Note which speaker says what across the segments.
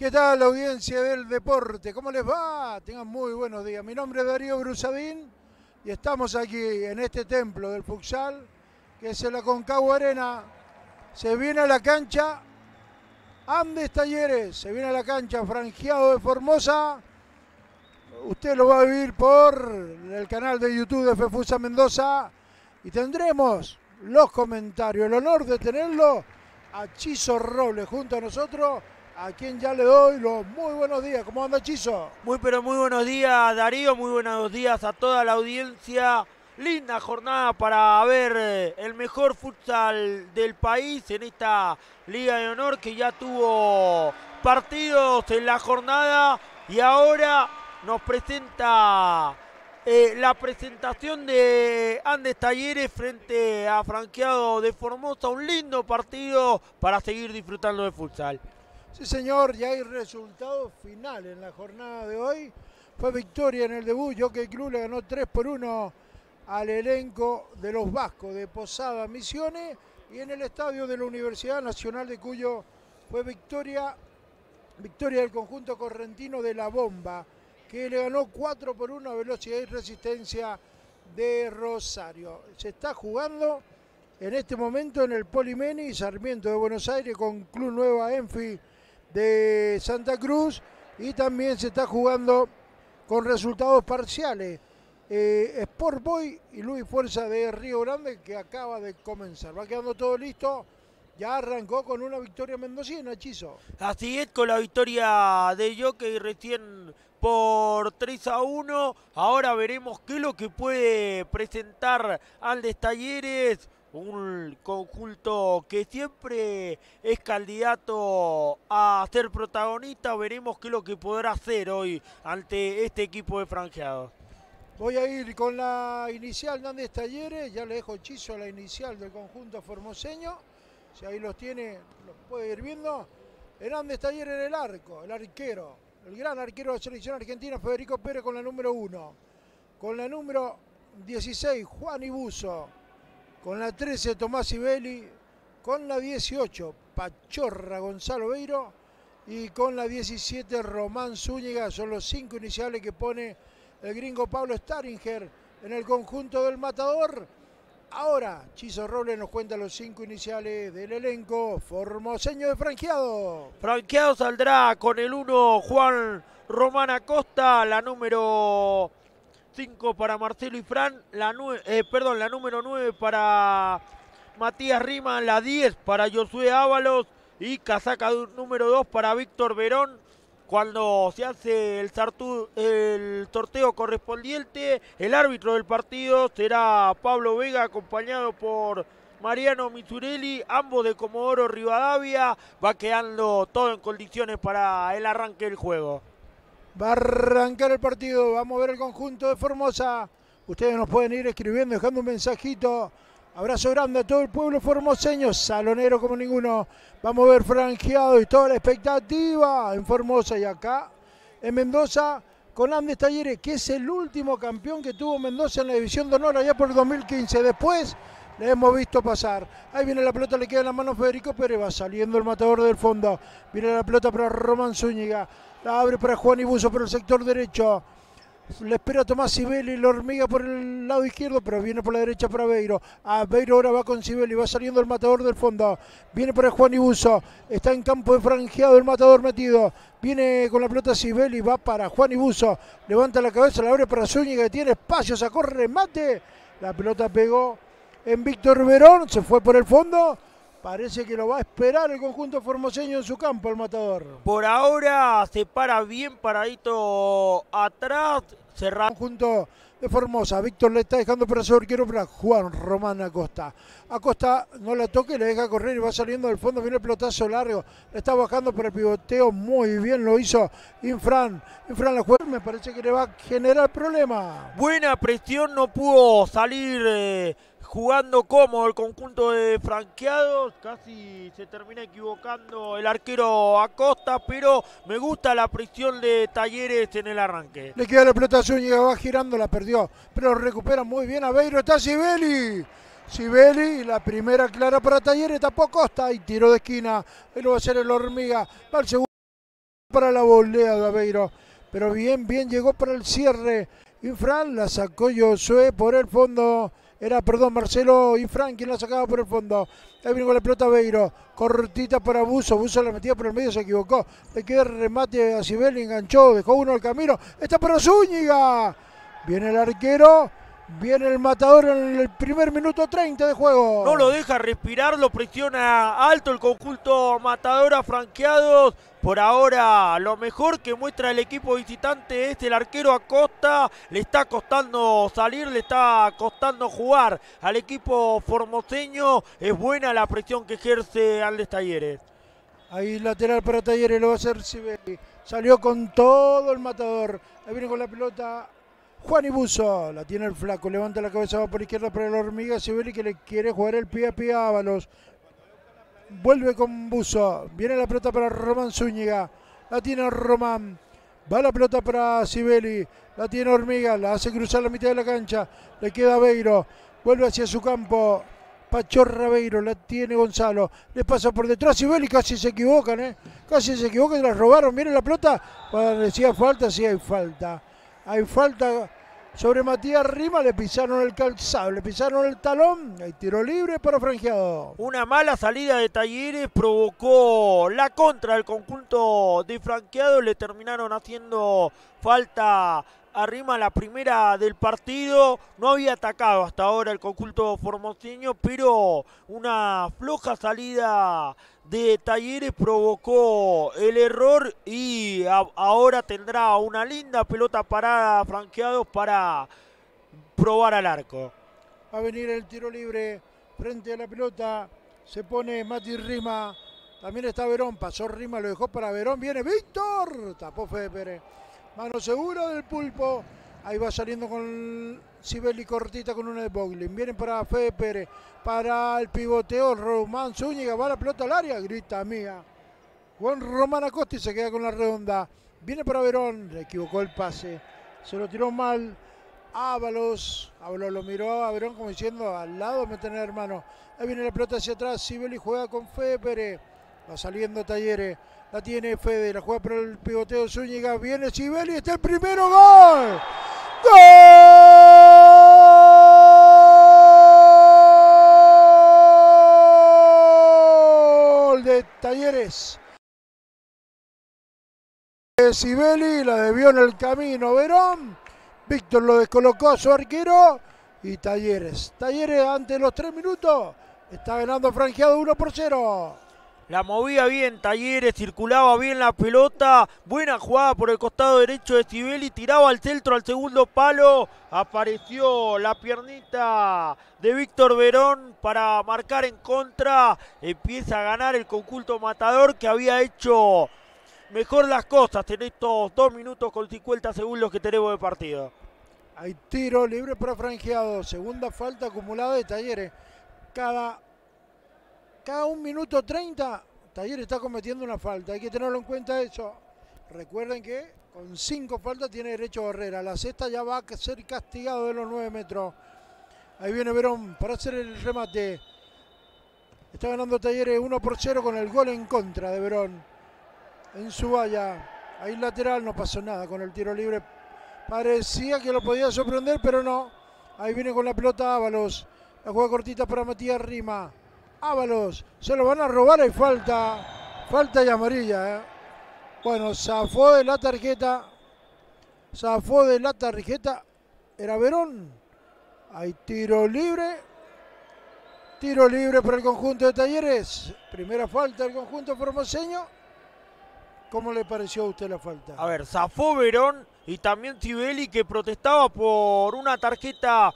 Speaker 1: ¿Qué tal la audiencia del deporte? ¿Cómo les va? Tengan muy buenos días. Mi nombre es Darío Brusadín y estamos aquí en este templo del futsal, que es la Concagua Arena. Se viene a la cancha Andes Talleres, se viene a la cancha franjeado de Formosa. Usted lo va a vivir por el canal de YouTube de Fefusa Mendoza y tendremos los comentarios, el honor de tenerlo a Chiso Robles junto a nosotros a quien ya le doy los muy buenos días. ¿Cómo anda Chizo?
Speaker 2: Muy pero muy buenos días Darío, muy buenos días a toda la audiencia. Linda jornada para ver eh, el mejor futsal del país en esta Liga de Honor que ya tuvo partidos en la jornada y ahora nos presenta eh, la presentación de Andes Talleres frente a Franqueado de Formosa. Un lindo partido para seguir disfrutando de futsal.
Speaker 1: Sí, señor, ya hay resultado final en la jornada de hoy. Fue victoria en el debut. Jockey Club le ganó 3 por 1 al elenco de los vascos de Posada Misiones. Y en el estadio de la Universidad Nacional de Cuyo fue victoria, victoria del conjunto correntino de La Bomba, que le ganó 4 por 1 a velocidad y resistencia de Rosario. Se está jugando en este momento en el Polimeni, Sarmiento de Buenos Aires con Club Nueva Enfi de Santa Cruz y también se está jugando con resultados parciales. Eh, Sport Boy y Luis Fuerza de Río Grande que acaba de comenzar. Va quedando todo listo. Ya arrancó con una victoria mendocina, Chizo.
Speaker 2: Así es, con la victoria de Jockey recién por 3 a 1. Ahora veremos qué es lo que puede presentar Andes Talleres un conjunto que siempre es candidato a ser protagonista. Veremos qué es lo que podrá hacer hoy ante este equipo de franjeados.
Speaker 1: Voy a ir con la inicial Nández Talleres, ya le dejo hechizo a la inicial del conjunto formoseño. Si ahí los tiene, los puede ir viendo. Hernández Talleres en el arco, el arquero, el gran arquero de la selección argentina, Federico Pérez con la número 1. Con la número 16, Juan Ibuso. Con la 13, Tomás Ibeli. Con la 18, Pachorra Gonzalo Beiro. Y con la 17, Román Zúñiga. Son los cinco iniciales que pone el gringo Pablo Staringer en el conjunto del Matador. Ahora, Chizo Robles nos cuenta los cinco iniciales del elenco. Formoseño de franqueado.
Speaker 2: Franqueado saldrá con el 1 Juan Román Acosta, la número 5 para Marcelo y Fran, la, eh, perdón, la número 9 para Matías Rima, la 10 para Josué Ábalos y casaca número 2 para Víctor Verón. Cuando se hace el, sartu, el sorteo correspondiente, el árbitro del partido será Pablo Vega acompañado por Mariano Mizurelli, ambos de Comodoro Rivadavia. Va quedando todo en condiciones para el
Speaker 1: arranque del juego. Va a arrancar el partido, vamos a ver el conjunto de Formosa. Ustedes nos pueden ir escribiendo, dejando un mensajito. Abrazo grande a todo el pueblo formoseño, salonero como ninguno. Vamos a ver franjeado y toda la expectativa en Formosa y acá en Mendoza con Andes Talleres, que es el último campeón que tuvo Mendoza en la división de honor allá por el 2015. Después le hemos visto pasar. Ahí viene la pelota, le queda en la mano Federico Pérez, va saliendo el matador del fondo. Viene la pelota para Román Zúñiga. La abre para Juan Ibuso por el sector derecho. Le espera Tomás Sibeli, la hormiga por el lado izquierdo, pero viene por la derecha para Beiro. A Beiro ahora va con Sibeli, va saliendo el matador del fondo. Viene para Juan Ibuso, está en campo de franjeado el matador metido. Viene con la pelota Sibeli, va para Juan Ibuso. Levanta la cabeza, la abre para Zúñiga, que tiene espacio, sacó remate. La pelota pegó en Víctor Verón, se fue por el fondo. Parece que lo va a esperar el conjunto formoseño en su campo, el matador. Por ahora
Speaker 2: se para bien paradito atrás. Cerrado.
Speaker 1: Conjunto de Formosa. Víctor le está dejando para su para Juan Román Acosta. Acosta no la toque, le deja correr y va saliendo del fondo. Viene el pelotazo largo. Le está bajando para el pivoteo. Muy bien lo hizo Infran. Infran la juega. Me parece que le va a generar problema.
Speaker 2: Buena presión, no pudo salir. Eh, jugando como el conjunto de franqueados. Casi se termina equivocando el arquero Acosta, pero me gusta la presión de Talleres en el arranque. Le queda
Speaker 1: la explotación, llegaba va girando, la perdió, pero recupera muy bien Aveiro. Está Sibeli. Sibeli, la primera clara para Talleres, tapó Acosta y tiró de esquina. Ahí lo va a hacer el Hormiga. Va el segundo para la volea de Aveiro. Pero bien, bien llegó para el cierre. Infran la sacó Josué por el fondo. Era, perdón, Marcelo y Frank quien la sacaba por el fondo. Ahí viene con la pelota Beiro. Cortita para Buso. Buso la metía por el medio, se equivocó. Le queda remate a Sibel, enganchó, dejó uno al camino. Está para Zúñiga. Viene el arquero. Viene el matador en el primer minuto 30 de juego. No lo
Speaker 2: deja respirar, lo presiona alto el conjunto a franqueados. Por ahora, lo mejor que muestra el equipo visitante es el arquero Acosta. Le está costando salir, le está costando jugar al equipo formoseño. Es buena la presión que ejerce Andrés Talleres.
Speaker 1: Ahí lateral para Talleres, lo va a hacer Sibeli. Salió con todo el matador. Ahí viene con la pelota Juan Ibuso. La tiene el flaco, levanta la cabeza, va por izquierda para la hormiga Sibeli que le quiere jugar el pie a pie a Ábalos. Vuelve con Buzo. Viene la pelota para Román Zúñiga. La tiene Román. Va la pelota para Sibeli. La tiene Hormiga. La hace cruzar la mitad de la cancha. Le queda Beiro. Vuelve hacia su campo. Pachorra Beiro. La tiene Gonzalo. Le pasa por detrás. Sibeli casi se equivocan. ¿eh? Casi se equivocan. La robaron. Viene la pelota. Para decía falta. Sí hay falta. Hay falta sobre Matías Rima, le pisaron el calzado, le pisaron el talón, hay tiro libre para Franqueado. Una
Speaker 2: mala salida de Talleres provocó la contra del conjunto de Franqueado, le terminaron haciendo falta arrima la primera del partido. No había atacado hasta ahora el conculto formoseño, pero una floja salida de Talleres provocó el error y ahora tendrá una linda pelota parada franqueados para probar al arco.
Speaker 1: Va a venir el tiro libre frente a la pelota. Se pone Mati Rima. También está Verón. Pasó Rima, lo dejó para Verón. Viene Víctor. Tapó Fede Pérez. Mano segura del pulpo. Ahí va saliendo con Sibeli cortita con una de Boglin. Vienen para Fede Para el pivoteo Román Zúñiga. Va la pelota al área. Grita mía. Juan Román Acosti se queda con la redonda. Viene para Verón. Le equivocó el pase. Se lo tiró mal. Ábalos. Ábalos lo miró a Verón como diciendo al lado me tenés hermano. Ahí viene la pelota hacia atrás. Sibeli juega con Fede Pere saliendo Talleres. La tiene Fede. La juega por el pivoteo Zúñiga. Viene Sibeli. Está el primero. ¡Gol! ¡Gol! de Talleres. Sibeli la debió en el camino Verón. Víctor lo descolocó a su arquero. Y Talleres. Talleres ante los tres minutos. Está ganando franqueado 1 por 0.
Speaker 2: La movía bien Talleres, circulaba bien la pelota. Buena jugada por el costado derecho de Sibeli. Tiraba al centro al segundo palo. Apareció la piernita de Víctor Verón para marcar en contra. Empieza a ganar el conculto matador que había hecho mejor las cosas en estos dos minutos con 50 segundos que tenemos de partido.
Speaker 1: Hay tiro libre para Franjeado. Segunda falta acumulada de Talleres. Cada a un minuto 30 Talleres está cometiendo una falta, hay que tenerlo en cuenta eso. Recuerden que con cinco faltas tiene derecho a Barrera, la sexta ya va a ser castigado de los 9 metros. Ahí viene Verón para hacer el remate. Está ganando Talleres 1 por 0 con el gol en contra de Verón. En su valla. Ahí lateral no pasó nada con el tiro libre. Parecía que lo podía sorprender, pero no. Ahí viene con la pelota Ábalos. La juega cortita para Matías Rima. Ábalos se lo van a robar, hay falta, falta y amarilla. Eh. Bueno, zafó de la tarjeta, zafó de la tarjeta, era Verón. Hay tiro libre, tiro libre para el conjunto de Talleres. Primera falta del conjunto formoseño. ¿Cómo le pareció a usted la falta? A ver,
Speaker 2: zafó Verón y también Tibeli que protestaba por una tarjeta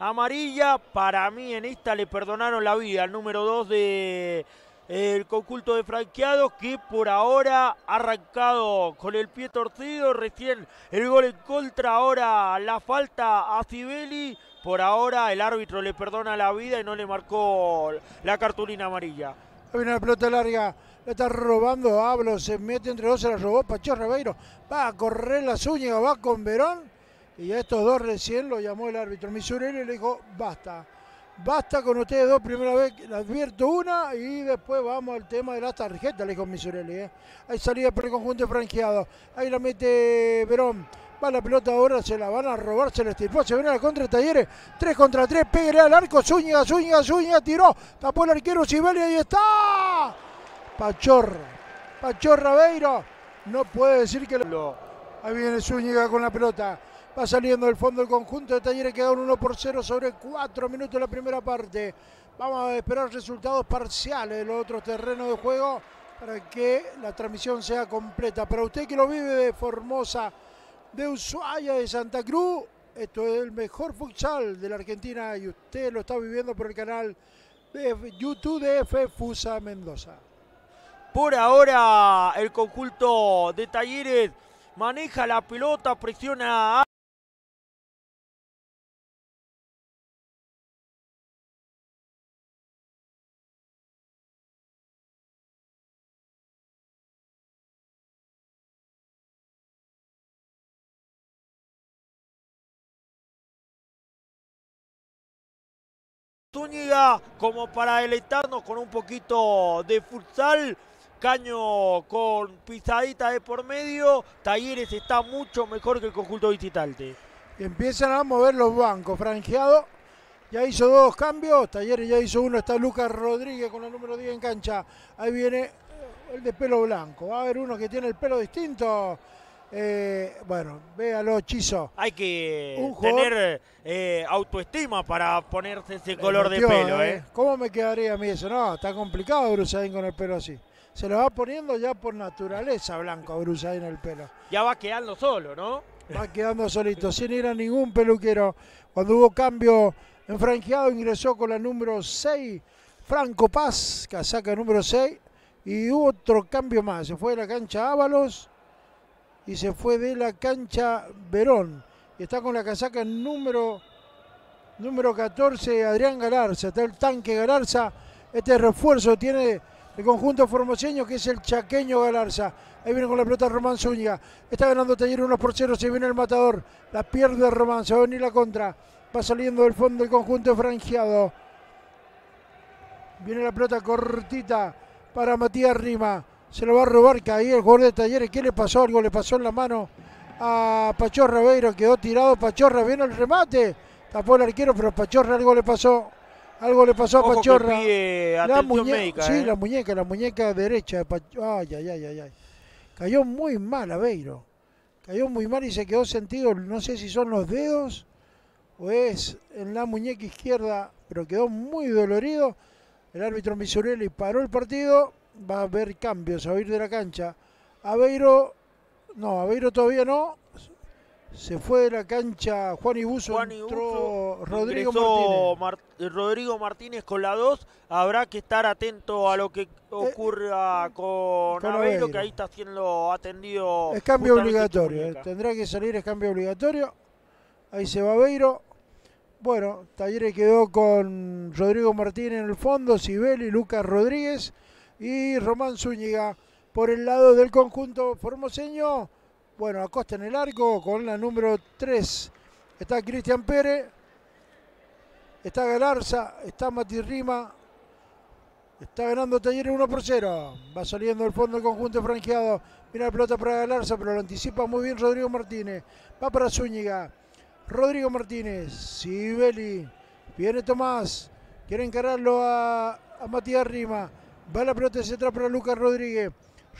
Speaker 2: amarilla. Para mí en esta le perdonaron la vida al número 2 de el conculto de franqueados que por ahora ha arrancado con el pie torcido, recién el gol en contra, ahora la falta a Cibeli, por ahora el árbitro le perdona la vida y no le marcó la cartulina amarilla.
Speaker 1: Viene la pelota larga, la está robando Hablo, se mete entre dos, se la robó Pacho Ribeiro, va a correr la Zúñiga, va con Verón, y a estos dos recién lo llamó el árbitro Misurelli y le dijo, basta, basta con ustedes dos, primera vez le advierto una y después vamos al tema de las tarjetas le dijo Misurelli. ¿eh? Ahí salía por el conjunto franqueado, ahí la mete Verón. Va la pelota ahora, se la van a robar, se la estirpó, se viene a la contra Talleres, Tres contra tres. pega al arco, Zúñiga, Zúñiga, Zúñiga, tiró, tapó el arquero Sibeli, ahí está. Pachor Pachor Rabeiro no puede decir que lo... Ahí viene Zúñiga con la pelota, Va saliendo del fondo el conjunto de Talleres, queda un 1 por 0 sobre 4 minutos de la primera parte. Vamos a esperar resultados parciales de los otros terrenos de juego para que la transmisión sea completa. Para usted que lo vive de Formosa, de Ushuaia, de Santa Cruz, esto es el mejor futsal de la Argentina y usted lo está viviendo por el canal de YouTube de F Fusa Mendoza.
Speaker 2: Por ahora el conjunto de Talleres maneja la pelota, presiona a... Zúñiga como para deleitarnos con un poquito de futsal. Caño con pisadita de por medio. Talleres está mucho mejor que el conjunto visitante.
Speaker 1: Empiezan a mover los bancos. Franjeado ya hizo dos cambios. Talleres ya hizo uno. Está Lucas Rodríguez con el número 10 en cancha. Ahí viene el de pelo blanco. Va a haber uno que tiene el pelo distinto. Eh, bueno, véalo, Chizo.
Speaker 2: Hay que tener eh, autoestima para ponerse ese eh, color de pelo. Eh.
Speaker 1: ¿Cómo me quedaría a mí eso? No, está complicado Brusaín con el pelo así. Se lo va poniendo ya por naturaleza blanco a Brusaín el pelo.
Speaker 2: Ya va quedando solo, ¿no?
Speaker 1: Va quedando solito, sin ir a ningún peluquero. Cuando hubo cambio en franqueado ingresó con la número 6, Franco Paz, casaca número 6. Y hubo otro cambio más, se fue de la cancha Ábalos y se fue de la cancha Verón. Y Está con la casaca número, número 14 Adrián Galarza, está el tanque Galarza. Este refuerzo tiene el conjunto formoseño que es el chaqueño Galarza. Ahí viene con la pelota Román Zúñiga. Está ganando Taller 1 por 0. Se viene el matador. La pierde Román. Se la contra. Va saliendo del fondo el conjunto franjeado. Viene la pelota cortita para Matías Rima. Se lo va a robar caí el jugador de Talleres. ¿Qué le pasó? Algo le pasó en la mano a Pachorra Beiro. Quedó tirado Pachorra. Viene el remate. Tapó el arquero, pero Pachorra algo le pasó. Algo le pasó a Pachorra. la muñeca. sí, ¿eh? la muñeca, la muñeca derecha. De Pachorra. Ay, ay, ay, ay, Cayó muy mal a Veiro. Cayó muy mal y se quedó sentido. No sé si son los dedos o es en la muñeca izquierda, pero quedó muy dolorido. El árbitro Misurelli paró el partido va a haber cambios, a ir de la cancha. Aveiro, no, Aveiro todavía no. Se fue de la cancha Juan Ibuso, Juan Ibuso entró Rodrigo
Speaker 2: Martínez. Eh, Rodrigo Martínez con la 2. Habrá que estar atento a lo que eh, ocurra eh, con, que ahí está siendo atendido. Es cambio obligatorio,
Speaker 1: tendrá que salir, es cambio obligatorio. Ahí se va Aveiro. Bueno, Talleres quedó con Rodrigo Martínez en el fondo, Sibeli, Lucas Rodríguez y Román Zúñiga por el lado del conjunto formoseño. Bueno, Acosta en el arco con la número 3. Está Cristian Pérez, está Galarza, está Mati Rima. Está ganando Talleres 1 por 0. Va saliendo del fondo el conjunto franqueado. Mira la pelota para Galarza, pero lo anticipa muy bien Rodrigo Martínez. Va para Zúñiga. Rodrigo Martínez. Sibeli. Viene Tomás. Quiere encararlo a, a Matías Rima. Va la pelota hacia atrás para Lucas Rodríguez.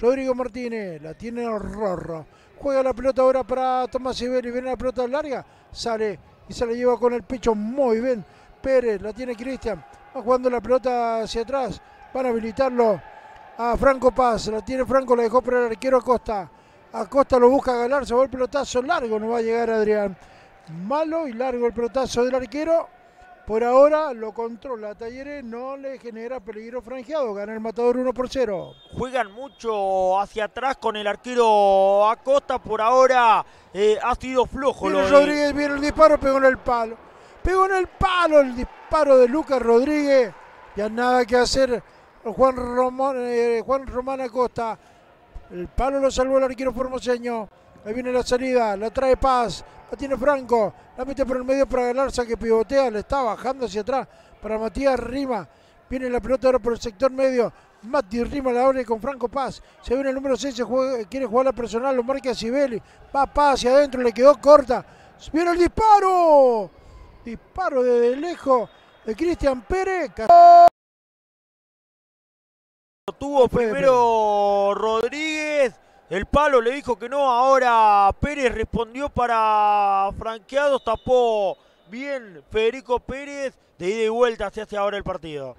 Speaker 1: Rodrigo Martínez, la tiene horror, Juega la pelota ahora para Tomás Iberi. Viene la pelota larga. Sale y se la lleva con el pecho muy bien. Pérez, la tiene Cristian. Va jugando la pelota hacia atrás. Van a habilitarlo a Franco Paz. La tiene Franco, la dejó para el arquero Acosta. Acosta lo busca Galar, se va el pelotazo largo, no va a llegar Adrián. Malo y largo el pelotazo del arquero. Por ahora lo controla Talleres, no le genera peligro franjeado. Gana el Matador 1 por 0.
Speaker 2: Juegan mucho hacia atrás con el arquero Acosta. Por ahora eh, ha sido flojo. Lucas Rodríguez, viene
Speaker 1: el disparo, pegó en el palo. Pegó en el palo el disparo de Lucas Rodríguez. Ya nada que hacer Juan, Román, eh, Juan Román Acosta. El palo lo salvó el arquero formoseño. Ahí viene la salida, la trae Paz. La tiene Franco. La mete por el medio para Galarza que pivotea. Le está bajando hacia atrás para Matías Rima. Viene la pelota ahora por el sector medio. Matías Rima la abre con Franco Paz. Se viene el número 6. quiere jugar la personal. Lo marca Sibeli. Va Paz hacia adentro. Le quedó corta. Viene el disparo. Disparo desde lejos de Cristian Pérez.
Speaker 2: Tuvo primero Rodríguez. El palo le dijo que no. Ahora Pérez respondió para franqueados. Tapó bien Federico Pérez. De ida y vuelta se hace ahora el partido.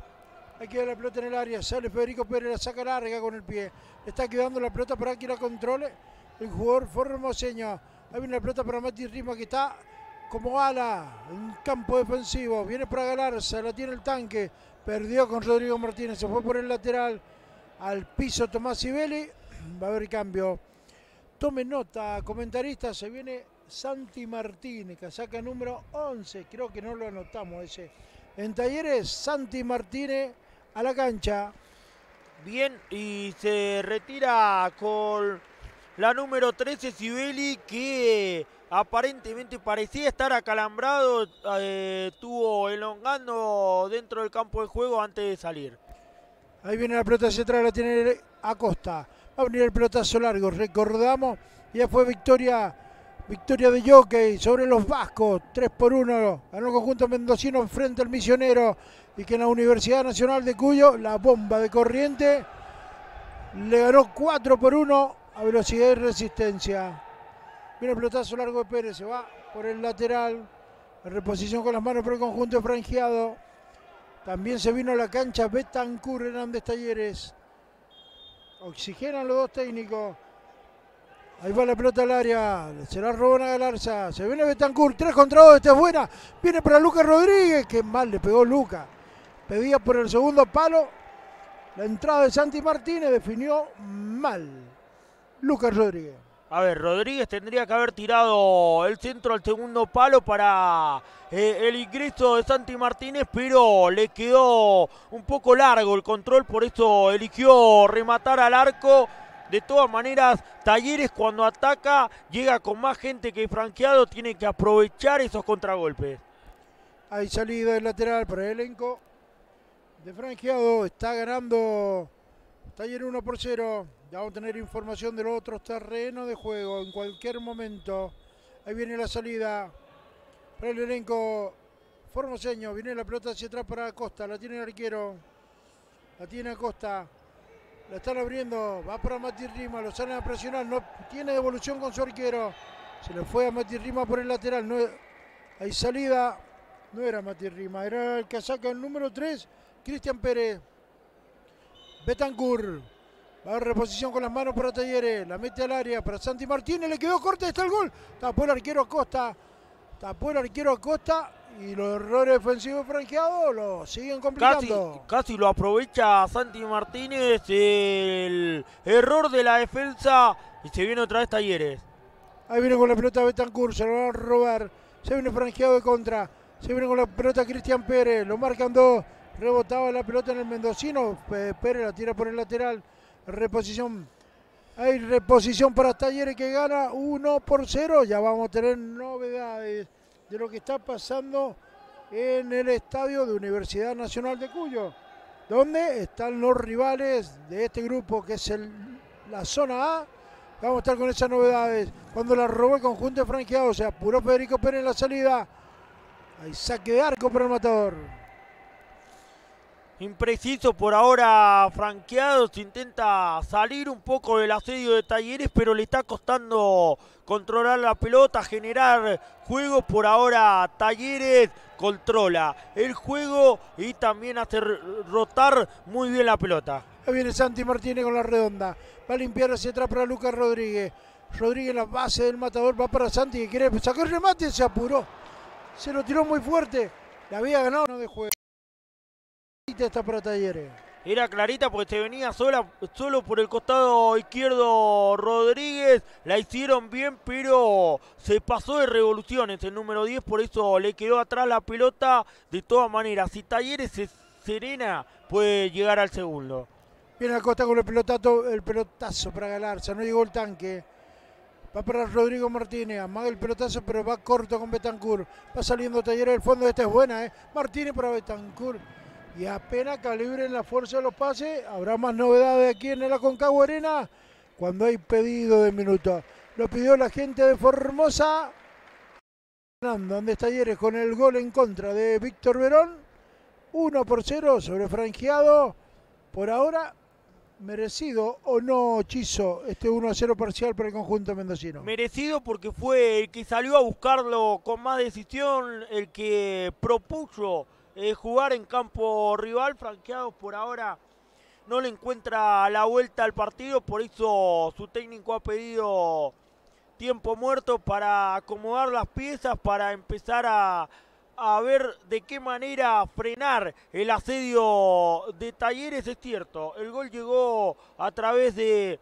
Speaker 1: Hay que la pelota en el área. Sale Federico Pérez, la saca larga con el pie. Está quedando la pelota para que la controle el jugador formoseño. Ahí viene la pelota para Mati Rima que está como ala en campo defensivo. Viene para se la tiene el tanque. Perdió con Rodrigo Martínez, se fue por el lateral al piso Tomás Ibeli va a haber cambio. Tome nota, comentarista, se viene Santi Martínez, saca número 11, creo que no lo anotamos ese. En talleres, Santi Martínez a la cancha.
Speaker 2: Bien, y se retira con la número 13, Sibeli, que aparentemente parecía estar acalambrado, eh, Tuvo estuvo elongando dentro del campo de juego antes de salir.
Speaker 1: Ahí viene la pelota central, la tiene Acosta abrir el pelotazo largo, recordamos, ya fue victoria, victoria de Jockey sobre los vascos, 3 por 1, ganó el conjunto mendocino frente al misionero, y que en la Universidad Nacional de Cuyo, la bomba de corriente, le ganó 4 por 1 a velocidad y resistencia. Viene el pelotazo largo de Pérez, se va por el lateral, reposición con las manos por el conjunto franjeado. También se vino a la cancha Betancur Hernández Talleres. Oxigenan los dos técnicos. Ahí va la pelota al área. Se la roba a Se viene Betancourt. tres contra dos, Esta es buena. Viene para Lucas Rodríguez. Qué mal le pegó Lucas. Pedía por el segundo palo. La entrada de Santi Martínez definió mal. Lucas Rodríguez. A
Speaker 2: ver, Rodríguez tendría que haber tirado el centro al segundo palo para eh, el ingreso de Santi Martínez, pero le quedó un poco largo el control, por eso eligió rematar al arco. De todas maneras, Talleres cuando ataca llega con más gente que franqueado, tiene que aprovechar esos contragolpes.
Speaker 1: Hay salida del lateral para el elenco de franqueado, está ganando Taller 1 por 0. Ya Vamos a tener información de los otros terrenos de juego en cualquier momento. Ahí viene la salida para el elenco formoseño. Viene la pelota hacia atrás para Acosta. La tiene el arquero. La tiene Acosta. La están abriendo. Va para Mati Rima. Lo salen a presionar. No tiene devolución con su arquero. Se le fue a Mati Rima por el lateral. No, hay salida. No era Mati Rima. Era el que saca el número 3. Cristian Pérez. Betancourt. Va a reposición con las manos para Talleres. La mete al área para Santi Martínez. Le quedó corta. Está el gol. Tapó el arquero Acosta. Tapó el arquero Acosta. Y los errores defensivos franqueados lo siguen complicando.
Speaker 2: Casi, lo aprovecha Santi Martínez. El error de la defensa. Y se viene otra vez Talleres.
Speaker 1: Ahí viene con la pelota Betancur, Se lo van a robar. Se viene franqueado de contra. Se viene con la pelota Cristian Pérez. Lo marcan dos. Rebotaba la pelota en el mendocino. Pérez la tira por el lateral reposición. Hay reposición para Talleres que gana 1 por 0. Ya vamos a tener novedades de lo que está pasando en el estadio de Universidad Nacional de Cuyo, donde están los rivales de este grupo que es la zona A. Vamos a estar con esas novedades. Cuando la robó el conjunto de franqueados, se apuró Federico Pérez en la salida. Hay saque de arco para el matador. Impreciso por ahora
Speaker 2: franqueado intenta salir un poco del asedio de Talleres, pero le está costando controlar la pelota, generar juego. Por ahora Talleres controla el juego y también hace rotar muy bien la pelota.
Speaker 1: Ahí viene Santi Martínez con la redonda, va a limpiar hacia atrás para Lucas Rodríguez. Rodríguez en la base del matador va para Santi que quiere sacar remate, se apuró. Se lo tiró muy fuerte, la había ganado de juego está para Talleres.
Speaker 2: Era clarita porque se venía sola, solo por el costado izquierdo Rodríguez. La hicieron bien, pero se pasó de revoluciones el número 10. Por eso le quedó atrás la pelota. De todas maneras, si Talleres se serena, puede llegar al segundo.
Speaker 1: Viene la costa con el pelotazo, el pelotazo para Galarza. No llegó el tanque. Va para Rodrigo Martínez, más el pelotazo, pero va corto con Betancourt. Va saliendo Talleres del fondo, esta es buena, ¿eh? Martínez para Betancourt y apenas calibren la fuerza de los pases, habrá más novedades aquí en la Aconcagua Arena cuando hay pedido de minutos. Lo pidió la gente de Formosa. Donde Talleres con el gol en contra de Víctor Verón. 1 por 0 sobre Por ahora, merecido o no, Chizo, este 1 a 0 parcial para el conjunto mendocino.
Speaker 2: Merecido porque fue el que salió a buscarlo con más decisión, el que propuso eh, jugar en campo rival. Franqueados por ahora no le encuentra la vuelta al partido, por eso su técnico ha pedido tiempo muerto para acomodar las piezas, para empezar a, ver de qué manera frenar el asedio de Talleres. Es cierto, el gol llegó a través de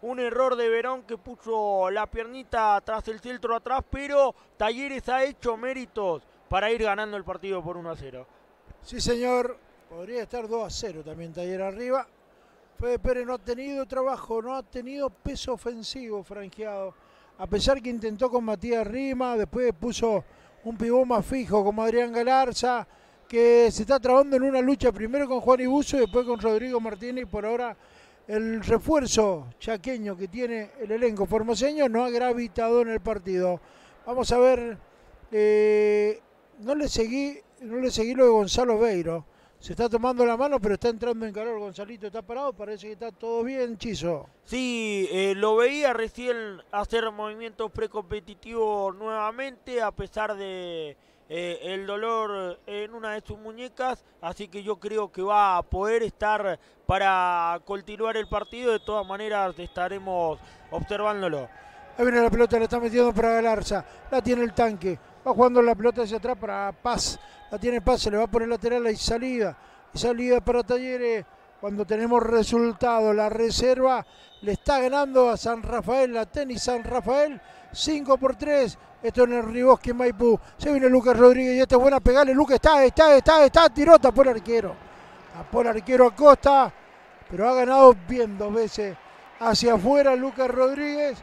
Speaker 2: un error de Verón que puso la piernita tras el centro atrás, pero Talleres ha hecho méritos para ir ganando el partido por 1 a 0.
Speaker 1: Sí, señor. Podría estar 2 a 0 también Taller arriba. Fede Pérez no ha tenido trabajo, no ha tenido peso ofensivo, franqueado. A pesar que intentó con Matías Rima, después puso un pibón más fijo como Adrián Galarza, que se está trabando en una lucha primero con Juan Ibuso y después con Rodrigo Martínez. por ahora el refuerzo chaqueño que tiene el elenco formoseño no ha gravitado en el partido. Vamos a ver eh, no le seguí, no le seguí lo de Gonzalo Beiro. Se está tomando la mano, pero está entrando en calor. Gonzalito está parado, parece que está todo bien, Chizo.
Speaker 2: Sí, eh, lo veía recién hacer movimientos precompetitivos nuevamente, a pesar de eh, el dolor en una de sus muñecas. Así que yo creo que va a poder estar para continuar el partido. De todas maneras, estaremos observándolo.
Speaker 1: Ahí viene la pelota, la está metiendo para Galarza. La tiene el tanque. Va jugando la pelota hacia atrás para Paz. La tiene Paz, se le va por el lateral y salida. Y salida para Talleres. Cuando tenemos resultado, la reserva le está ganando a San Rafael, la tenis San Rafael, 5 por 3. Esto en el Ribosque Maipú. Se viene Lucas Rodríguez y esta es buena pegarle, Lucas está, está, está, está. tirota por arquero. por el arquero Acosta. Pero ha ganado bien dos veces. Hacia afuera Lucas Rodríguez.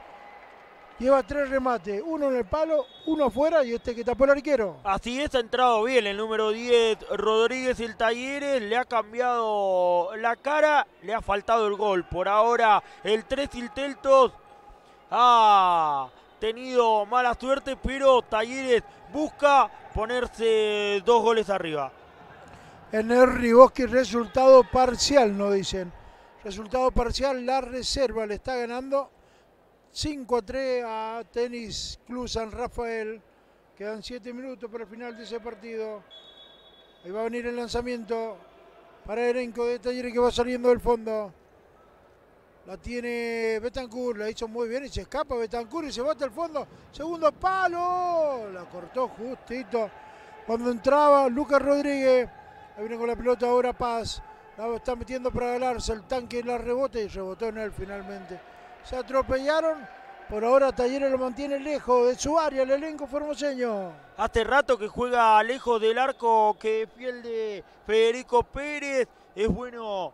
Speaker 1: Lleva tres remates, uno en el palo, uno afuera y este que tapó el arquero.
Speaker 2: Así es, ha entrado bien el número 10, Rodríguez el Talleres, le ha cambiado la cara, le ha faltado el gol. Por ahora el 3 Teltos ha tenido mala suerte, pero Talleres busca ponerse
Speaker 1: dos goles arriba. En el Riboski resultado parcial, no dicen. Resultado parcial, la reserva le está ganando 5-3 a a Tenis Club San Rafael. Quedan 7 minutos para el final de ese partido. Ahí va a venir el lanzamiento para elenco de Talleres que va saliendo del fondo. La tiene Betancourt, la hizo muy bien y se escapa Betancourt y se bota al fondo. Segundo palo, la cortó justito. Cuando entraba Lucas Rodríguez, ahí viene con la pelota ahora Paz. La está metiendo para Galarza, el tanque y la rebote y rebotó en él finalmente se atropellaron. Por ahora Talleres lo mantiene lejos de su área, el elenco formoseño.
Speaker 2: Hace rato que juega lejos del arco que de Federico Pérez. Es bueno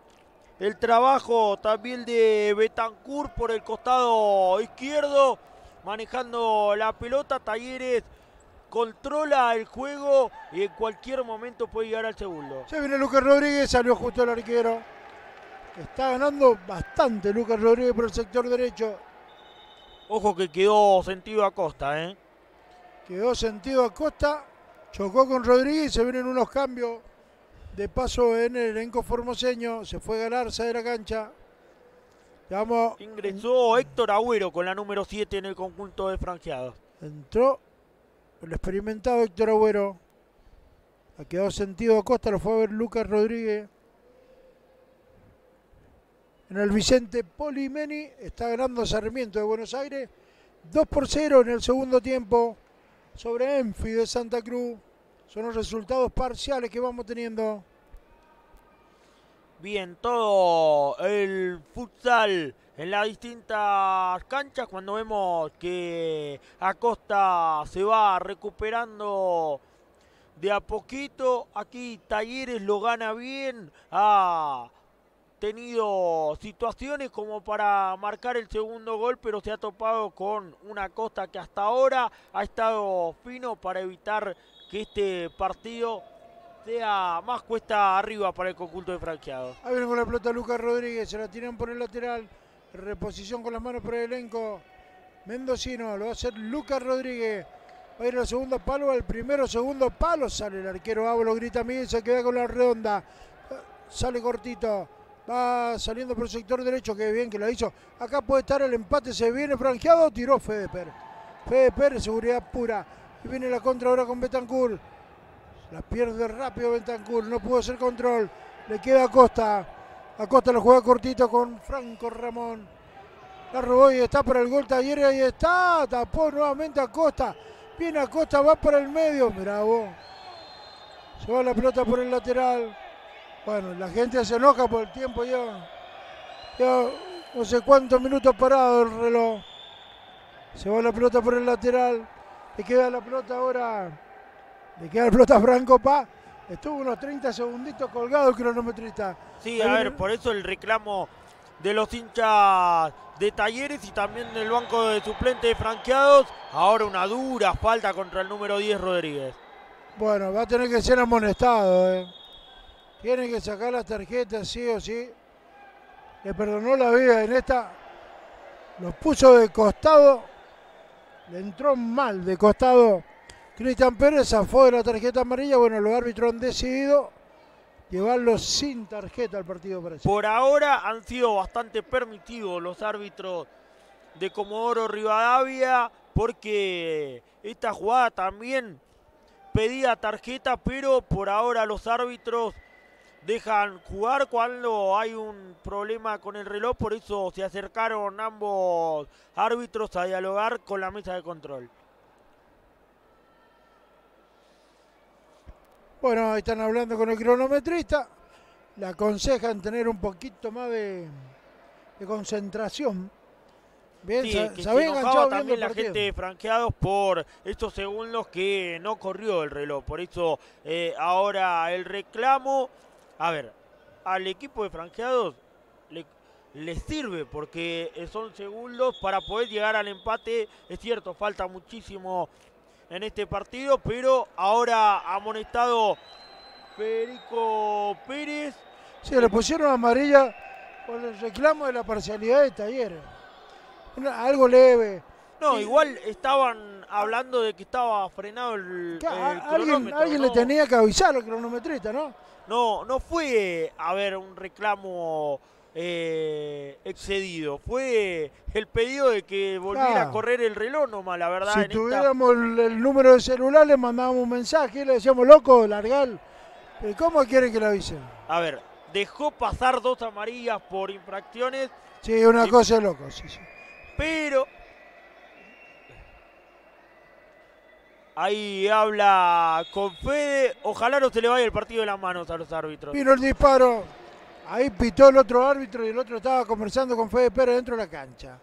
Speaker 2: el trabajo también de Betancourt por el costado izquierdo. Manejando la pelota, Talleres controla el juego y en cualquier momento puede llegar al segundo. Se viene
Speaker 1: Lucas Rodríguez, salió justo el arquero. Está ganando bastante Lucas Rodríguez por el sector derecho.
Speaker 2: Ojo que quedó
Speaker 1: sentido a costa, ¿eh? Quedó sentido a costa. Chocó con Rodríguez se vienen unos cambios de paso en el elenco formoseño. Se fue ganarse de la cancha.
Speaker 2: Ingresó Héctor Agüero con la número 7 en el conjunto de franjeados.
Speaker 1: Entró el experimentado Héctor Agüero. Ha quedado sentido a costa, lo fue a ver Lucas Rodríguez en el Vicente Polimeni. Está ganando Sarmiento de Buenos Aires. 2 por 0 en el segundo tiempo sobre Enfi de Santa Cruz. Son los resultados parciales que vamos teniendo.
Speaker 2: Bien, todo el futsal en las distintas canchas. Cuando vemos que Acosta se va recuperando de a poquito. Aquí Talleres lo gana bien a ah, tenido situaciones como para marcar el segundo gol, pero se ha topado con una costa que hasta ahora ha estado fino para evitar que este partido sea más cuesta arriba para el conjunto de franqueado.
Speaker 1: Ahí viene con la pelota Lucas Rodríguez, se la tiran por el lateral, reposición con las manos por el elenco. Mendocino, lo va a hacer Lucas Rodríguez. Va a ir al segundo palo, al primero, segundo palo. Sale el arquero lo grita Miguel, se queda con la redonda. Sale cortito. Va saliendo por el sector derecho, que bien que lo hizo. Acá puede estar el empate, se viene franqueado, tiró Fedeper. Fedeper, seguridad pura. Y viene la contra ahora con Betancourt. La pierde rápido Betancourt. no pudo hacer control. Le queda a Costa. Acosta lo juega cortito con Franco Ramón. La robó y está para el gol Taller. Ahí está. Tapó nuevamente a Costa. Viene a va para el medio. Bravo. Se va la pelota por el lateral. Bueno, la gente se enoja por el tiempo ya. no sé cuántos minutos parado el reloj. Se va la pelota por el lateral. Le queda la pelota ahora. Le queda la pelota Franco Pa. Estuvo unos 30 segunditos colgado el cronometrista. Sí, a ver,
Speaker 2: por eso el reclamo de los hinchas de Talleres y también del banco de suplentes franqueados. Ahora una dura falta contra el número 10 Rodríguez.
Speaker 1: Bueno, va a tener que ser amonestado. ¿eh? Tienen que sacar las tarjetas sí o sí. Le perdonó la vida en esta, Los puso de costado, le entró mal de costado. Cristian Pérez zafó de la tarjeta amarilla, bueno, los árbitros han decidido llevarlo sin tarjeta al partido. Parece. Por ahora
Speaker 2: han sido bastante permitidos los árbitros de Comodoro Rivadavia porque esta jugada también pedía tarjeta, pero por ahora los árbitros dejan jugar cuando hay un problema con el reloj, por eso se acercaron ambos árbitros a dialogar con la mesa de control.
Speaker 1: Bueno, están hablando con el cronometrista, le aconsejan tener un poquito más de, concentración. Bien, que también la gente
Speaker 2: franqueados por estos segundos que no corrió el reloj. Por eso eh, ahora el reclamo a ver, al equipo de franqueados le, les sirve porque son segundos para poder llegar al empate. Es cierto, falta muchísimo en este partido, pero ahora ha amonestado Federico Pérez.
Speaker 1: Se le pusieron amarilla por el reclamo de la parcialidad de Talleres. algo leve. No,
Speaker 2: igual estaban hablando de que estaba frenado el, Alguien, le
Speaker 1: tenía que avisar al cronometrista, ¿no?
Speaker 2: no, no fue, a ver, un reclamo eh, excedido. Fue el pedido de que volviera a correr el reloj nomás, la verdad. Si tuviéramos
Speaker 1: el número de celular, le mandábamos un mensaje y le decíamos, loco, largal. Eh, ¿Cómo quiere que lo avisen?
Speaker 2: A ver, dejó pasar dos amarillas por infracciones.
Speaker 1: Sí, una cosa de loco, sí, sí.
Speaker 2: Pero Ahí habla con Fede. Ojalá no se le vaya el partido de las manos a los árbitros. Vino el
Speaker 1: disparo. Ahí pitó el otro árbitro y el otro estaba conversando con Fede Pérez dentro de la cancha.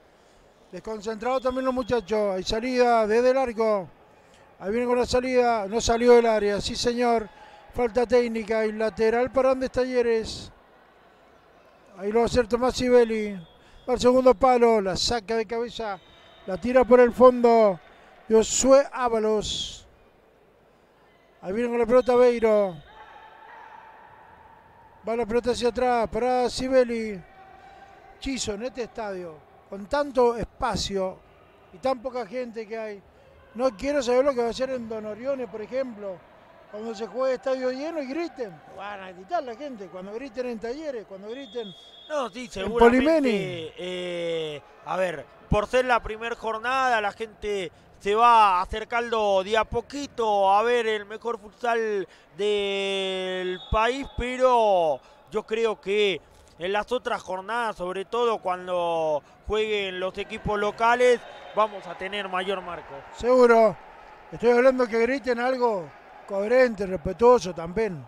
Speaker 1: Desconcentrado también los muchachos. Hay salida desde el arco. Ahí viene con la salida. No salió del área. Sí, señor. Falta técnica y lateral para Andes Talleres. Ahí lo va a hacer Tomás Ibelli. Va al segundo palo. La saca de cabeza. La tira por el fondo. Josué Ábalos. Ahí viene con la pelota Beiro. Va la pelota hacia atrás para Sibeli. Chizo en este estadio, con tanto espacio y tan poca gente que hay. No quiero saber lo que va a hacer en Don Orione, por ejemplo, cuando se juegue estadio lleno y griten. Van a gritar la gente, cuando griten en talleres, cuando griten no,
Speaker 2: sí, en Polimeni. Eh, a ver, por ser la primera jornada, la gente se va acercando de a poquito a ver el mejor futsal del país, pero yo creo que en las otras jornadas, sobre todo cuando jueguen los equipos locales, vamos a tener mayor marco.
Speaker 1: Seguro. Estoy hablando que griten algo coherente, respetuoso también.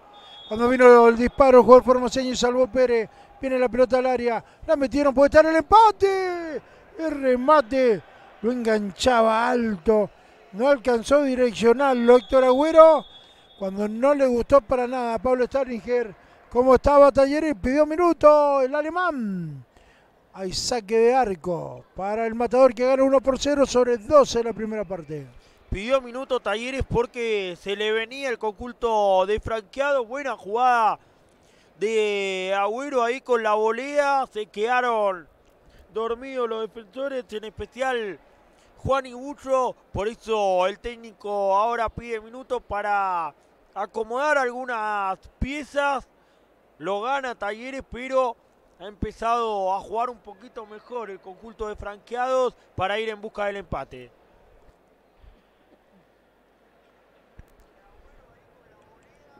Speaker 1: Cuando vino el disparo, el jugador formoseño y salvó Pérez. Viene la pelota al área. La metieron, puede estar el empate. El remate lo enganchaba alto, no alcanzó direccional Héctor Agüero, cuando no le gustó para nada a Pablo Starringer, cómo estaba Talleres, pidió minuto el alemán. Hay saque de arco para el matador que gana 1 por 0 sobre 12 en la primera parte.
Speaker 2: Pidió minuto Talleres porque se le venía el conculto de franqueado. Buena jugada de Agüero ahí con la volea. Se quedaron dormidos los defensores, en especial Juan Ibucho, por eso el técnico ahora pide minutos para acomodar algunas piezas. Lo gana Talleres, pero ha empezado a jugar un poquito mejor el conjunto de franqueados para ir en busca del empate.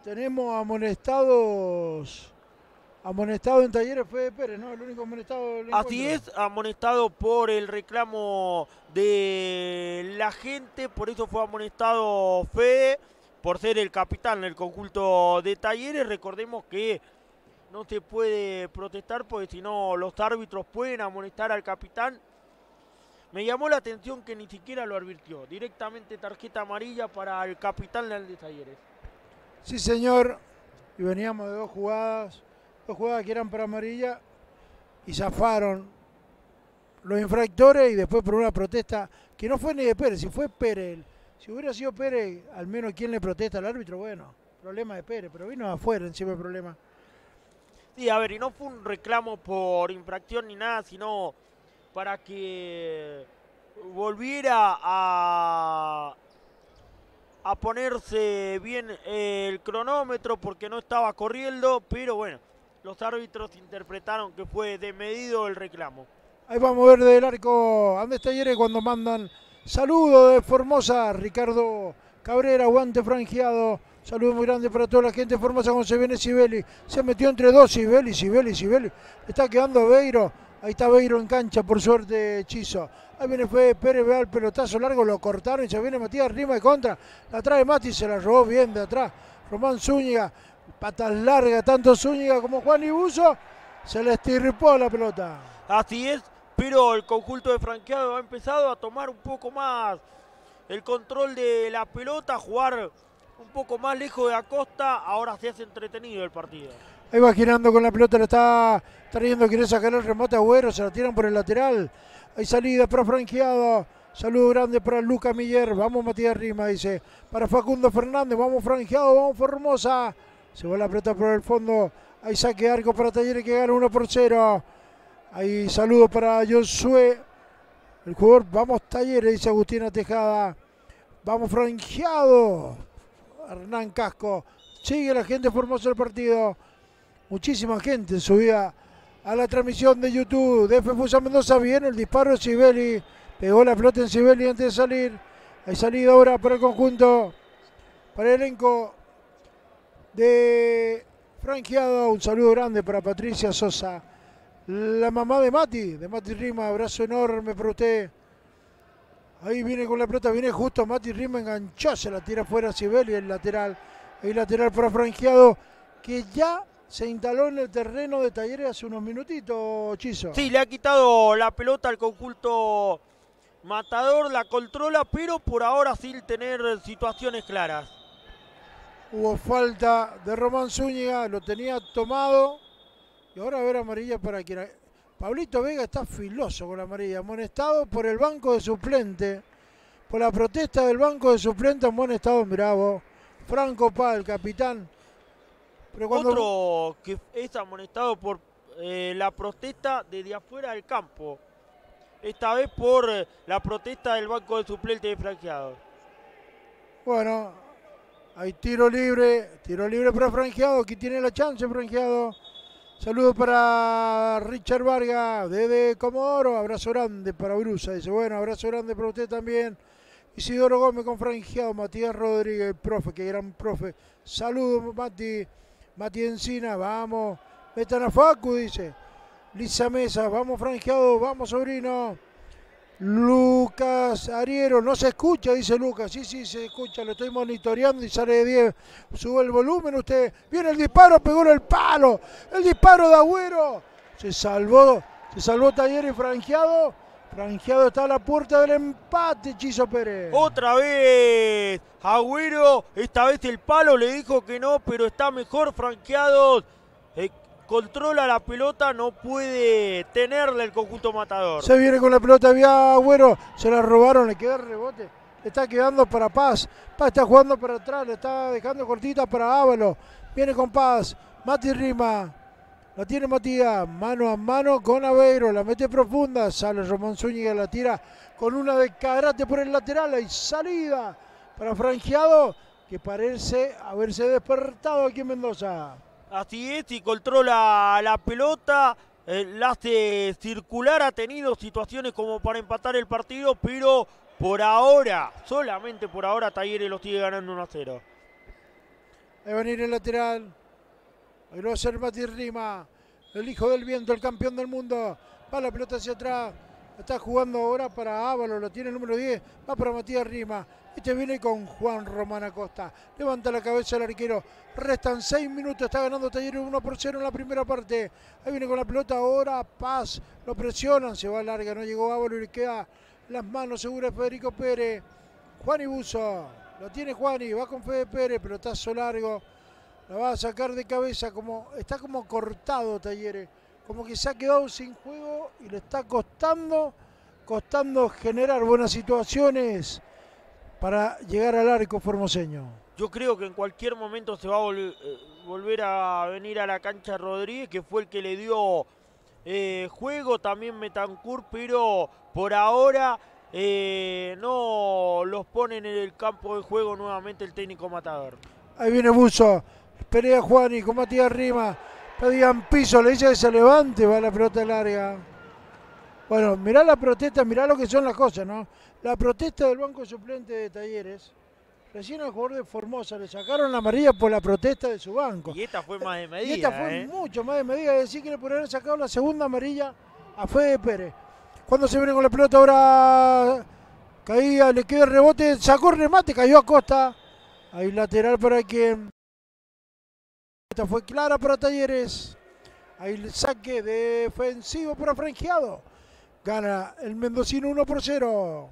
Speaker 1: Tenemos amonestados Amonestado en talleres fue Pérez, ¿no? El único amonestado. Así es,
Speaker 2: amonestado por el reclamo de la gente, por eso fue amonestado Fede, por ser el capitán del conjunto de talleres. Recordemos que no se puede protestar porque si no los árbitros pueden amonestar al capitán. Me llamó la atención que ni siquiera lo advirtió. Directamente tarjeta amarilla para el capitán de Talleres.
Speaker 1: Sí, señor. Y veníamos de dos jugadas los jugadas que eran para amarilla y zafaron los infractores y después por una protesta que no fue ni de Pérez, si fue Pérez, si hubiera sido Pérez, al menos quien le protesta al árbitro, bueno, problema de Pérez, pero vino afuera encima el problema.
Speaker 2: Sí, a ver, y no fue un reclamo por infracción ni nada, sino para que volviera a, a ponerse bien el cronómetro porque no estaba corriendo, pero bueno, los árbitros interpretaron que fue de medido el reclamo.
Speaker 1: Ahí vamos a ver del arco Andrés Talleres cuando mandan saludo de Formosa, Ricardo Cabrera, guante franjeado. Saludos muy grande para toda la gente de Formosa cuando se viene Sibeli. Se metió entre dos Sibeli, Sibeli, Sibeli. Está quedando Beiro. Ahí está Beiro en cancha, por suerte, Hechizo. Ahí viene fue Pérez, ve al pelotazo largo, lo cortaron y se viene Matías arriba de contra. La trae Mati, se la robó bien de atrás. Román Zúñiga Patas largas, tanto Zúñiga como Juan Ibuso. Se le estirpó la pelota.
Speaker 2: Así es, pero el conjunto de franqueado ha empezado a tomar un poco más el control de la pelota, jugar un poco más lejos de Acosta. Ahora se hace entretenido el partido.
Speaker 1: Ahí va girando con la pelota, le está trayendo, quiere sacar el remate a Agüero, se la tiran por el lateral. Hay salida para franqueado. Saludo grande para Luca Miller. Vamos Matías Rima, dice. Para Facundo Fernández. Vamos franqueado, vamos Formosa. Se va la pelota por el fondo. Ahí saque arco para Talleres que gana 1 por 0. Ahí saludo para Josué. El jugador, vamos Talleres, dice Agustina Tejada. Vamos franjeado. Hernán Casco. Sigue la gente formosa el partido. Muchísima gente en vida. a la transmisión de YouTube. De Fusa Mendoza viene el disparo de Sibeli. Pegó la pelota en Sibeli antes de salir. Hay salido ahora para el conjunto. Para el elenco de franqueado, Un saludo grande para Patricia Sosa, la mamá de Mati, de Mati Rima. Abrazo enorme para usted. Ahí viene con la pelota, viene justo Mati Rima, enganchó, se la tira fuera Sibeli, el lateral, el lateral para franqueado, que ya se instaló en el terreno de Talleres hace unos minutitos, Chizo.
Speaker 2: Sí, le ha quitado la pelota al conculto matador, la controla, pero por ahora sin tener situaciones claras.
Speaker 1: Hubo falta de Román Zúñiga, lo tenía tomado. Y ahora a ver amarilla para quien... Pablito Vega está filoso con la amarilla, amonestado por el banco de suplente. Por la protesta del banco de suplente amonestado, en Bravo. Franco Paz, el capitán.
Speaker 2: Otro que es amonestado por eh, la protesta desde afuera del campo. Esta vez por eh, la protesta del banco de suplente de franqueado
Speaker 1: Bueno, hay tiro libre, tiro libre para Franjeado, que tiene la chance Franjeado. Saludos para Richard Vargas desde Comodoro, abrazo grande para Brusa, dice, bueno, abrazo grande para usted también. Isidoro Gómez con Franjeado, Matías Rodríguez, profe, que gran profe. Saludos Mati, Mati Encina, vamos. Metan a Facu, dice. Lisa Mesa, vamos Franjeado, vamos sobrino. Lucas Ariero, no se escucha, dice Lucas. Sí, sí, se escucha, lo estoy monitoreando y sale de 10. Sube el volumen usted. Viene el disparo, pegó en el palo. El disparo de Agüero. Se salvó, se salvó Talleres franqueado. Franqueado está a la puerta del empate, Chizo Pérez. Otra vez, Agüero. Esta vez el palo le dijo que no,
Speaker 2: pero está mejor franqueado controla la pelota, no puede tenerle el conjunto matador. Se viene con la
Speaker 1: pelota vía Agüero, se la robaron, le
Speaker 2: queda el rebote.
Speaker 1: está quedando para Paz. Paz está jugando para atrás, le está dejando cortita para Ávalo. Viene con Paz. Mati Rima. La tiene Matías, mano a mano con Aveiro, la mete profunda, sale Román Zúñiga, la tira con una de cadrate por el lateral, hay salida para Frangiado, que parece haberse despertado aquí en Mendoza
Speaker 2: y controla la pelota. El laste circular ha tenido situaciones como para empatar el partido, pero por ahora, solamente por ahora, Talleres lo sigue ganando 1 a 0.
Speaker 1: Va a venir el lateral. Ahí va a Rima, el hijo del viento, el campeón del mundo. Va la pelota hacia atrás. Está jugando ahora para Ávalo, lo tiene el número 10. Va para Matías Rima. Este viene con Juan Román Acosta. Levanta la cabeza el arquero. Restan 6 minutos. Está ganando Talleres 1 por 0 en la primera parte. Ahí viene con la pelota ahora. Paz. Lo presionan. Se va larga. No llegó Ávalo y le queda las manos seguras Federico Pérez. Juan Ibuso. Lo tiene Juan y va con Fede Pérez. Pelotazo largo. La va a sacar de cabeza. como Está como cortado Talleres como que se ha quedado sin juego y le está costando, costando generar buenas situaciones para llegar al arco formoseño.
Speaker 2: Yo creo que en cualquier momento se va a eh, volver a venir a la cancha Rodríguez, que fue el que le dio eh, juego también Metancur, pero por ahora eh, no los pone en el campo de juego nuevamente el técnico Matador.
Speaker 1: Ahí viene Buzo, Juan y con Matías Rima pedían piso, le dice que se levante, va la pelota larga. Bueno, mirá la protesta, mirá lo que son las cosas, ¿no? La protesta del banco suplente de Talleres. Recién al jugador de Formosa le sacaron la amarilla por la protesta de su banco. Y esta fue más de medida. Y esta fue ¿eh? mucho más de medida. decir, que le podrían haber sacado la segunda amarilla a Fede Pérez. Cuando se viene con la pelota ahora caía, le queda el rebote, sacó remate, cayó a costa. ahí lateral para quien. Esta fue clara para Talleres. Ahí el saque defensivo para frangiado. Gana el mendocino 1 por 0.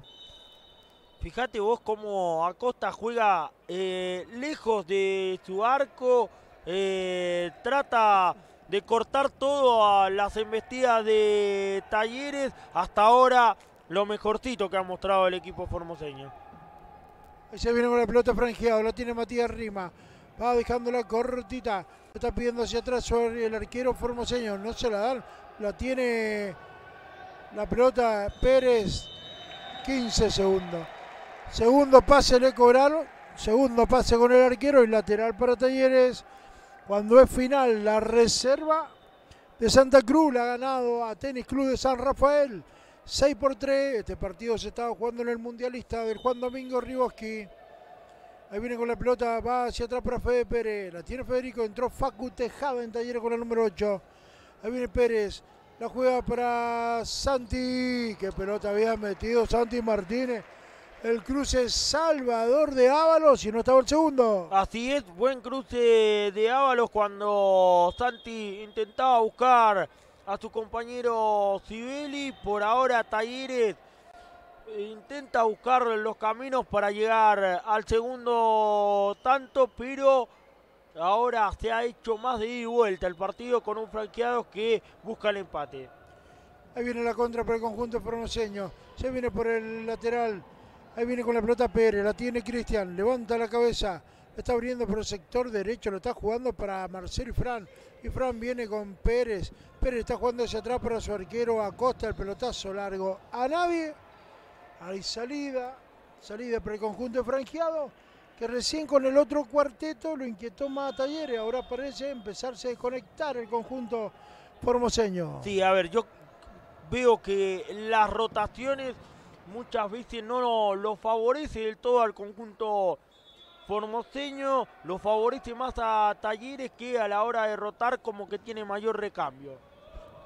Speaker 2: Fíjate vos cómo Acosta juega eh, lejos de su arco. Eh, trata de cortar todo a las embestidas de Talleres. Hasta ahora lo mejorcito que ha mostrado el equipo formoseño.
Speaker 1: Ahí se viene con la pelota franjeado, la tiene Matías Rima va la cortita, está pidiendo hacia atrás el arquero formoseño, no se la da, la tiene la pelota Pérez, 15 segundos. Segundo pase le cobraron, segundo pase con el arquero y lateral para Talleres. Cuando es final, la reserva de Santa Cruz la ha ganado a Tenis Club de San Rafael. 6 por 3, este partido se estaba jugando en el Mundialista del Juan Domingo Riboski. Ahí viene con la pelota, va hacia atrás para Fede Pérez. La tiene Federico, entró Facu Tejada en taller con el número 8. Ahí viene Pérez, la juega para Santi. Qué pelota había metido Santi Martínez. El cruce Salvador de Ábalos y no estaba el segundo. Así es, buen cruce
Speaker 2: de Ábalos cuando Santi intentaba buscar a su compañero Sibeli. Por ahora Talleres intenta buscar los caminos para llegar al segundo tanto, pero ahora se ha hecho más de ida y vuelta el partido con un franqueado que busca el empate.
Speaker 1: Ahí viene la contra para el conjunto pronoseño. Se viene por el lateral. Ahí viene con la pelota Pérez. La tiene Cristian. Levanta la cabeza. está abriendo por el sector derecho. Lo está jugando para Marcel Fran. Y Fran viene con Pérez. Pérez está jugando hacia atrás para su arquero Acosta. El pelotazo largo. A nadie hay salida, salida para el conjunto de franqueado, que recién con el otro cuarteto lo inquietó más a Talleres. Ahora parece empezarse a desconectar el conjunto formoseño.
Speaker 2: Sí, a ver, yo veo que las rotaciones muchas veces no lo favorece del todo al conjunto formoseño, lo favorece más a Talleres que a la hora de rotar como que tiene mayor recambio.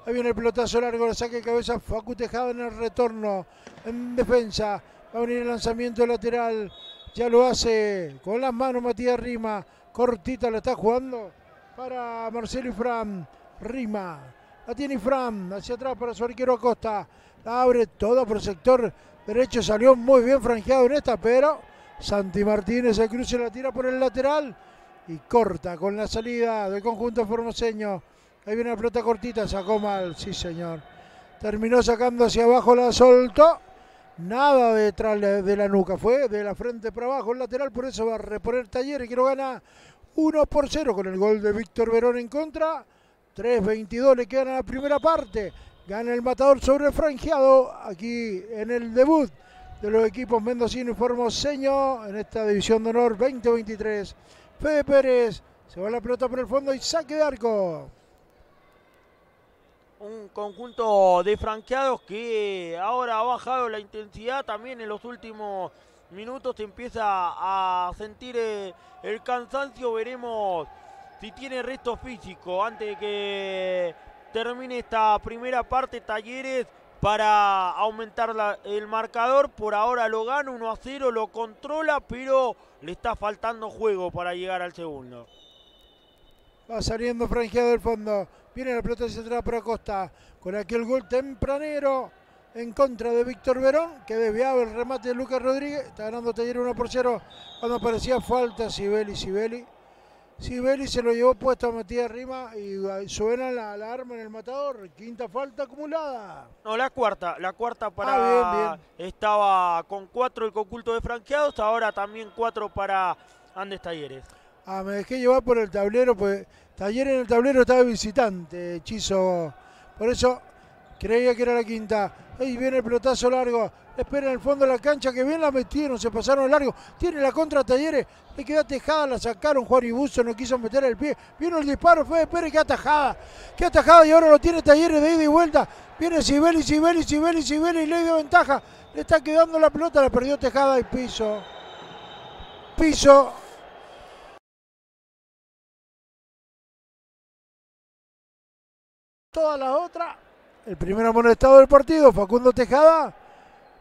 Speaker 1: Ahí viene el pelotazo largo, la saque de cabeza fue Tejada en el retorno. En defensa, va a venir el lanzamiento lateral. Ya lo hace con las manos Matías Rima. Cortita la está jugando para Marcelo y Fran. Rima. La tiene Fran. Hacia atrás para su arquero Acosta. La abre todo por sector derecho. Salió muy bien franjeado en esta, pero Santi Martínez se cruce la tira por el lateral. Y corta con la salida del conjunto formoseño. Ahí viene la pelota cortita, sacó mal, sí señor. Terminó sacando hacia abajo, la soltó. Nada detrás de la nuca, fue de la frente para abajo el lateral, por eso va a reponer Taller y Quiero ganar 1 por 0 con el gol de Víctor Verón en contra. 3.22 le queda a la primera parte. Gana el matador sobre aquí en el debut de los equipos mendocinos y formoseño en esta división de honor 2023. Fede Pérez se va la pelota por el fondo y saque de arco
Speaker 2: un conjunto de franqueados que ahora ha bajado la intensidad también en los últimos minutos empieza a sentir eh, el cansancio veremos si tiene resto físico antes de que termine esta primera parte Talleres para aumentar el marcador. Por ahora lo gana 1 a 0, lo controla, pero le está faltando juego para llegar al segundo.
Speaker 1: Va saliendo franqueado del fondo. Viene la pelota central para Costa. Con aquel gol tempranero en contra de Víctor Verón, que desviaba el remate de Lucas Rodríguez. Está ganando Taller 1 por 0. Cuando aparecía falta, Sibeli, Sibeli. Sibeli se lo llevó puesto a Matías Rima y suena la alarma en el matador. Quinta falta acumulada.
Speaker 2: No, la cuarta. La cuarta ah, para. Estaba con cuatro el conculto de franqueados. Ahora también cuatro para Andes Talleres.
Speaker 1: Ah, me dejé llevar por el tablero, pues Taller en el tablero estaba visitante, hechizo. Por eso creía que era la quinta. Ahí viene el pelotazo largo. Espera en el fondo de la cancha, que bien la metieron, se pasaron largo. Tiene la contra Talleres, le queda tejada, la sacaron. Juan Ibuso no quiso meter el pie. Vino el disparo, fue Pérez, que atajada. Que atajada y ahora lo tiene Talleres de ida y vuelta. Viene Sibeli, Sibeli, Sibeli, Sibeli le dio ventaja. Le está quedando la pelota, la perdió tejada y piso. Piso Todas las otras. El primer amonestado del partido, Facundo Tejada.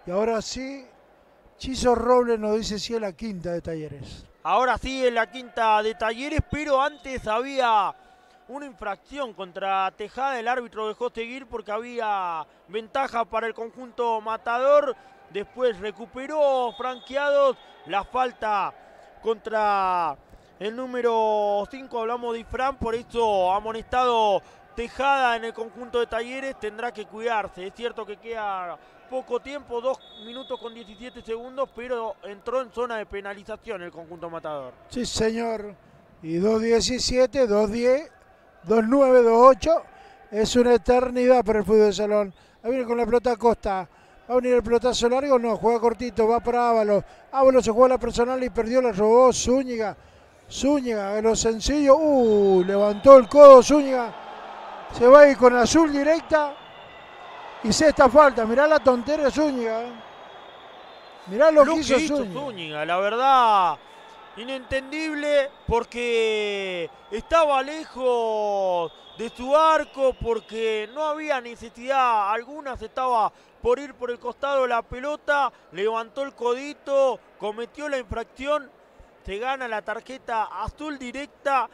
Speaker 1: Y ahora sí, Chiso Robles nos dice si es la quinta de Talleres.
Speaker 2: Ahora sí es la quinta de Talleres, pero antes había una infracción contra Tejada. El árbitro dejó seguir porque había ventaja para el conjunto matador. Después recuperó franqueados la falta contra el número 5. Hablamos de Fran, por eso amonestado dejada en el conjunto de Talleres tendrá que cuidarse. Es cierto que queda poco tiempo, 2 minutos con 17 segundos, pero entró en zona de penalización el conjunto matador.
Speaker 1: Sí, señor. Y 2.17, 9, 2 8, Es una eternidad para el fútbol de salón. Ahí viene con la pelota Costa. ¿Va a venir el pelotazo largo? No, juega cortito, va para Ábalos. Ábalos se juega la personal y perdió, la robó Zúñiga. Zúñiga, en lo sencillo. Uh, levantó el codo Zúñiga se va a ir con azul directa. Y sexta falta. Mirá la tontería Zúñiga. Eh. Mirá lo, que hizo,
Speaker 2: Zúñiga. La verdad, inentendible porque estaba lejos de su arco, porque no había necesidad alguna, se estaba por ir por el costado de la pelota, levantó el codito, cometió la infracción, se gana la tarjeta azul directa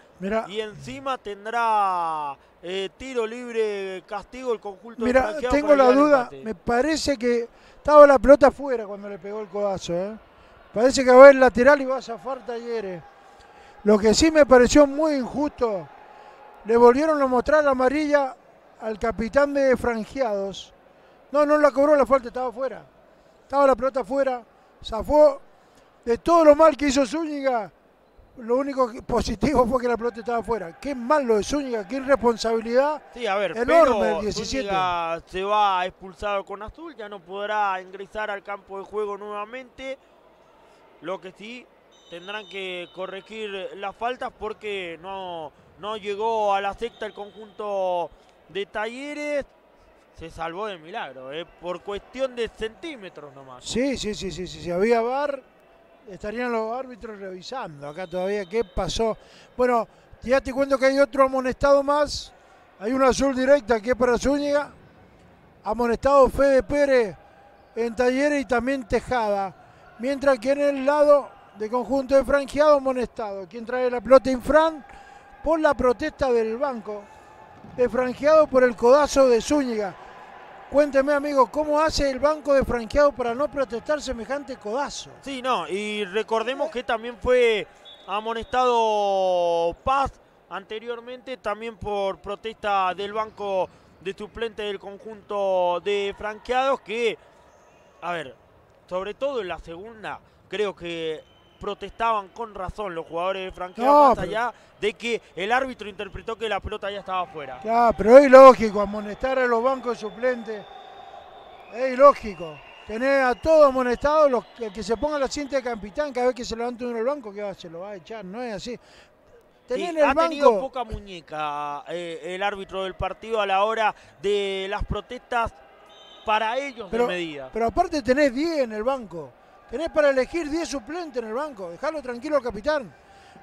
Speaker 2: y encima tendrá eh, tiro libre, castigo el conjunto Mira, tengo la duda, me
Speaker 1: parece que estaba la pelota afuera cuando le pegó el codazo. ¿eh? Parece que va el lateral y va a zafar Talleres. Lo que sí me pareció muy injusto, le volvieron a mostrar la amarilla al capitán de franjeados. No, no la cobró la falta, estaba afuera. Estaba la pelota afuera, zafó. De todo lo mal que hizo Zúñiga, lo único positivo fue que la pelota estaba afuera. Qué malo de Zúñiga, qué irresponsabilidad sí, a ver, enorme el 17.
Speaker 2: se va expulsado con azul, ya no podrá ingresar al campo de juego nuevamente. Lo que sí, tendrán que corregir las faltas porque no, no llegó a la secta el conjunto de Talleres. Se salvó de milagro, eh, por cuestión de centímetros nomás. Sí,
Speaker 1: sí, sí, sí, sí, sí. había bar estarían los árbitros revisando acá todavía qué pasó. Bueno, ya te cuento que hay otro amonestado más. Hay una azul directa que para Zúñiga. Amonestado Fede Pérez en Talleres y también Tejada. Mientras que en el lado de conjunto de franjeado amonestado. Quien trae la pelota Infran por la protesta del banco de franjeado por el codazo de Zúñiga. Cuénteme, amigo, ¿cómo hace el banco de franqueado para no protestar semejante codazo? Sí,
Speaker 2: no, y recordemos que también fue amonestado Paz anteriormente, también por protesta del banco de suplente del conjunto de franqueados, que, a ver, sobre todo en la segunda, creo que protestaban con razón los jugadores de franquicia allá de que el árbitro interpretó que la pelota ya estaba afuera.
Speaker 1: Claro, pero es lógico, amonestar a los bancos suplentes, es ilógico Tener a todos amonestados, los, que se ponga la cinta de capitán cada vez que se levanta uno del banco, que se lo va a echar, no es así. en ha banco. tenido
Speaker 2: poca muñeca eh, el árbitro del partido a la hora de las protestas para ellos de medida.
Speaker 1: Pero aparte tenés 10 en el banco. Tenés para elegir 10 suplentes en el banco. Dejalo tranquilo capitán.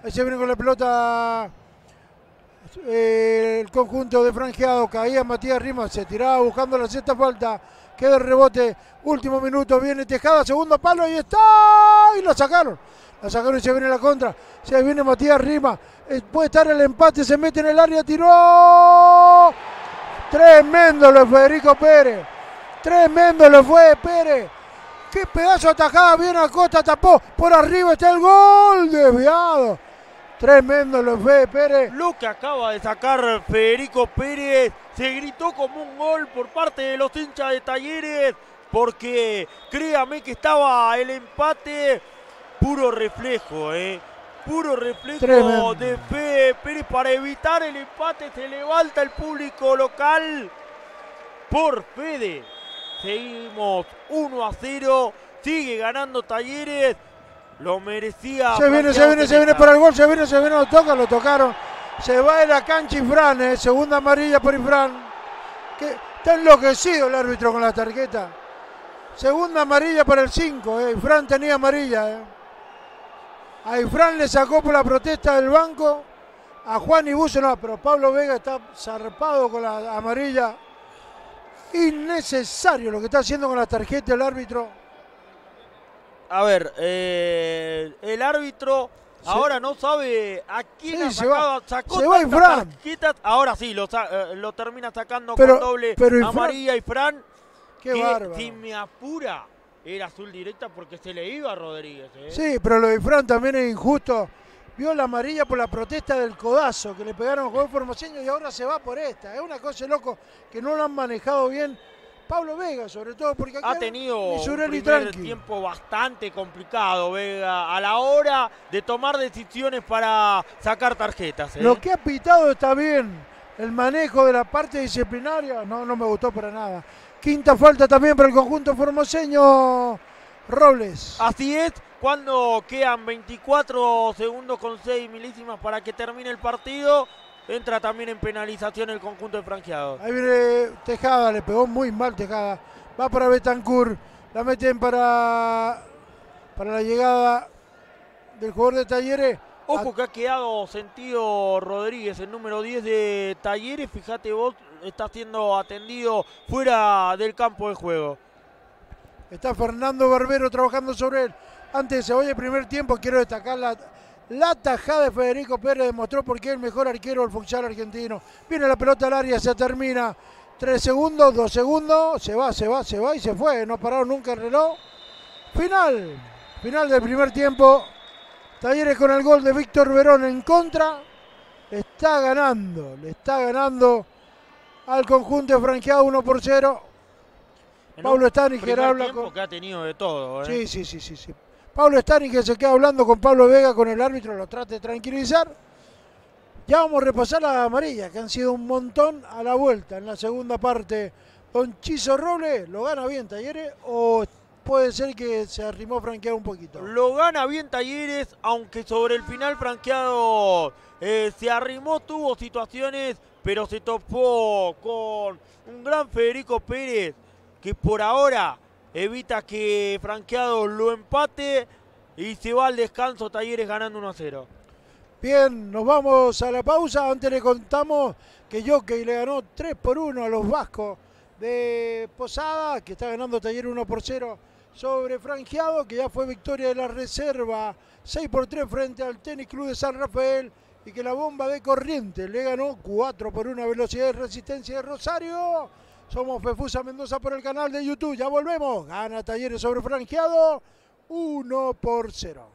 Speaker 1: Ahí se viene con la pelota eh, el conjunto de franjeado. Caía Matías Rimas. Se tiraba buscando la sexta falta. Queda el rebote. Último minuto. Viene Tejada. Segundo palo. Y está. Y la sacaron. La sacaron y se viene la contra. Se viene Matías Rimas. Eh, puede estar el empate. Se mete en el área. Tiró. Tremendo lo fue Federico Pérez. Tremendo lo fue Pérez. Qué pedazo atajada, bien Acosta, tapó. Por arriba está el gol, desviado. Tremendo lo fue Pérez.
Speaker 2: Lo que acaba de sacar Federico Pérez, se gritó como un gol por parte de los hinchas de Talleres, porque créame que estaba el empate, puro reflejo, ¿eh? Puro reflejo de Fede Pérez para evitar el empate, se levanta el público local por Fede Seguimos 1 a 0. Sigue ganando Talleres. Lo merecía. Se viene, se viene, se viene para
Speaker 1: el gol. Se viene, se viene, lo tocan, lo tocaron. Se va de la cancha Ifrán, eh, segunda amarilla por Ifrán. está enloquecido el árbitro con la tarjeta. Segunda amarilla para el 5. Eh, Ifrán tenía amarilla. Eh. A Ifrán le sacó por la protesta del banco. A Juan Ibuso no, pero Pablo Vega está zarpado con la amarilla innecesario lo que está haciendo con la tarjeta el árbitro.
Speaker 2: A ver, eh, el árbitro ahora no sabe a quién ha sacado, se sacó se va Tarjetas. Ahora sí, lo, eh, lo termina sacando con doble pero amarilla y Fran. Qué que bárbaro. me apura, era azul directa porque se le iba a Rodríguez.
Speaker 1: ¿eh? Sí, pero lo de Fran también es injusto vio la amarilla por la protesta del codazo que le pegaron a Juan Formoseño y ahora se va por esta. Es una cosa loco que no lo han manejado bien Pablo Vega, sobre todo, porque aquí ha tenido un
Speaker 2: tiempo bastante complicado Vega a la hora de tomar decisiones para sacar tarjetas. ¿eh? Lo que
Speaker 1: ha pitado está bien. El manejo de la parte disciplinaria no, no me gustó para nada. Quinta falta también para el conjunto formoseño Robles. Así es,
Speaker 2: cuando quedan 24 segundos con 6 milísimas para que termine el partido. Entra también en penalización el conjunto de franqueados. Ahí
Speaker 1: viene Tejada, le pegó muy mal Tejada. Va para Betancourt, la meten para, para la llegada del jugador de Talleres. Ojo
Speaker 2: que ha quedado
Speaker 1: sentido
Speaker 2: Rodríguez, el número 10 de Talleres. Fíjate vos, está siendo atendido fuera del campo de juego.
Speaker 1: Está Fernando Barbero trabajando sobre él. Antes de vaya el primer tiempo, quiero destacar la, la tajada de Federico Pérez demostró por qué es el mejor arquero del futsal argentino. Viene la pelota al área, se termina. Tres segundos, dos segundos, se va, se va, se va y se fue. No pararon nunca el reloj. Final, final del primer tiempo. Talleres con el gol de Víctor Verón en contra. está ganando, le está ganando al conjunto franqueado 1 por 0. En está Staniger habla
Speaker 2: con... que ha tenido de todo. ¿eh? Sí, sí,
Speaker 1: sí, sí, sí. Pablo Stani que se queda hablando con Pablo Vega, con el árbitro, lo trate de tranquilizar. Ya vamos a repasar las Amarilla, que han sido un montón a la vuelta. En la segunda parte, Don Chizo Robles lo gana bien Talleres o puede ser que se arrimó franqueado un poquito.
Speaker 2: Lo gana bien Talleres, aunque sobre el final franqueado eh, se arrimó, tuvo situaciones, pero se topó con un gran Federico Pérez, que por ahora evita que Franqueado lo empate y se va al descanso Talleres ganando 1 0.
Speaker 1: Bien, nos vamos a la pausa. Antes le contamos que Jockey le ganó 3 por 1 a los vascos de Posada, que está ganando Talleres 1 por 0 sobre Franqueado, que ya fue victoria de la reserva 6 por 3 frente al Tenis Club de San Rafael y que la bomba de corriente le ganó 4 por 1 a velocidad de resistencia de Rosario. Somos Fefusa Mendoza por el canal de YouTube. Ya volvemos. Gana Talleres sobre franqueado 1 por 0.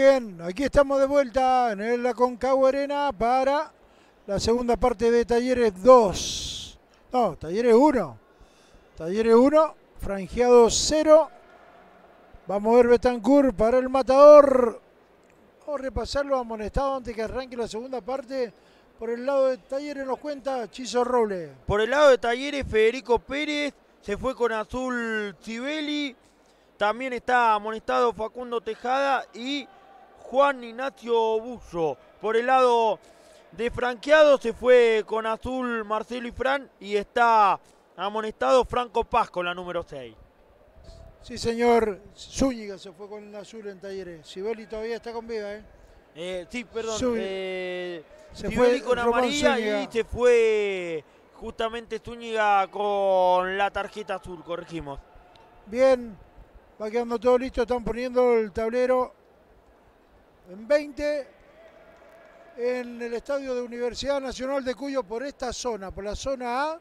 Speaker 1: Bien, aquí estamos de vuelta en la Concagua Arena para la segunda parte de Talleres 2. No, Talleres 1. Talleres 1, franjeado 0. Vamos a ver Betancur para el matador. Vamos a repasarlo amonestado antes que arranque la segunda parte. Por el lado de Talleres nos cuenta Chizo Robles.
Speaker 2: Por el lado de Talleres, Federico Pérez se fue con Azul cibeli También está amonestado Facundo Tejada y Juan Ignacio Busso. Por el lado de franqueado se fue con azul Marcelo y Fran y está amonestado Franco Paz con la número 6.
Speaker 1: Sí, señor. Zúñiga se fue con azul en Talleres. Sibeli todavía está con vida, ¿eh? ¿eh? sí, perdón. Eh, con amarilla y se
Speaker 2: fue justamente Zúñiga con la tarjeta azul, corregimos.
Speaker 1: Bien, va quedando todo listo, están poniendo el tablero en 20 en el estadio de Universidad Nacional de Cuyo por esta zona, por la zona A.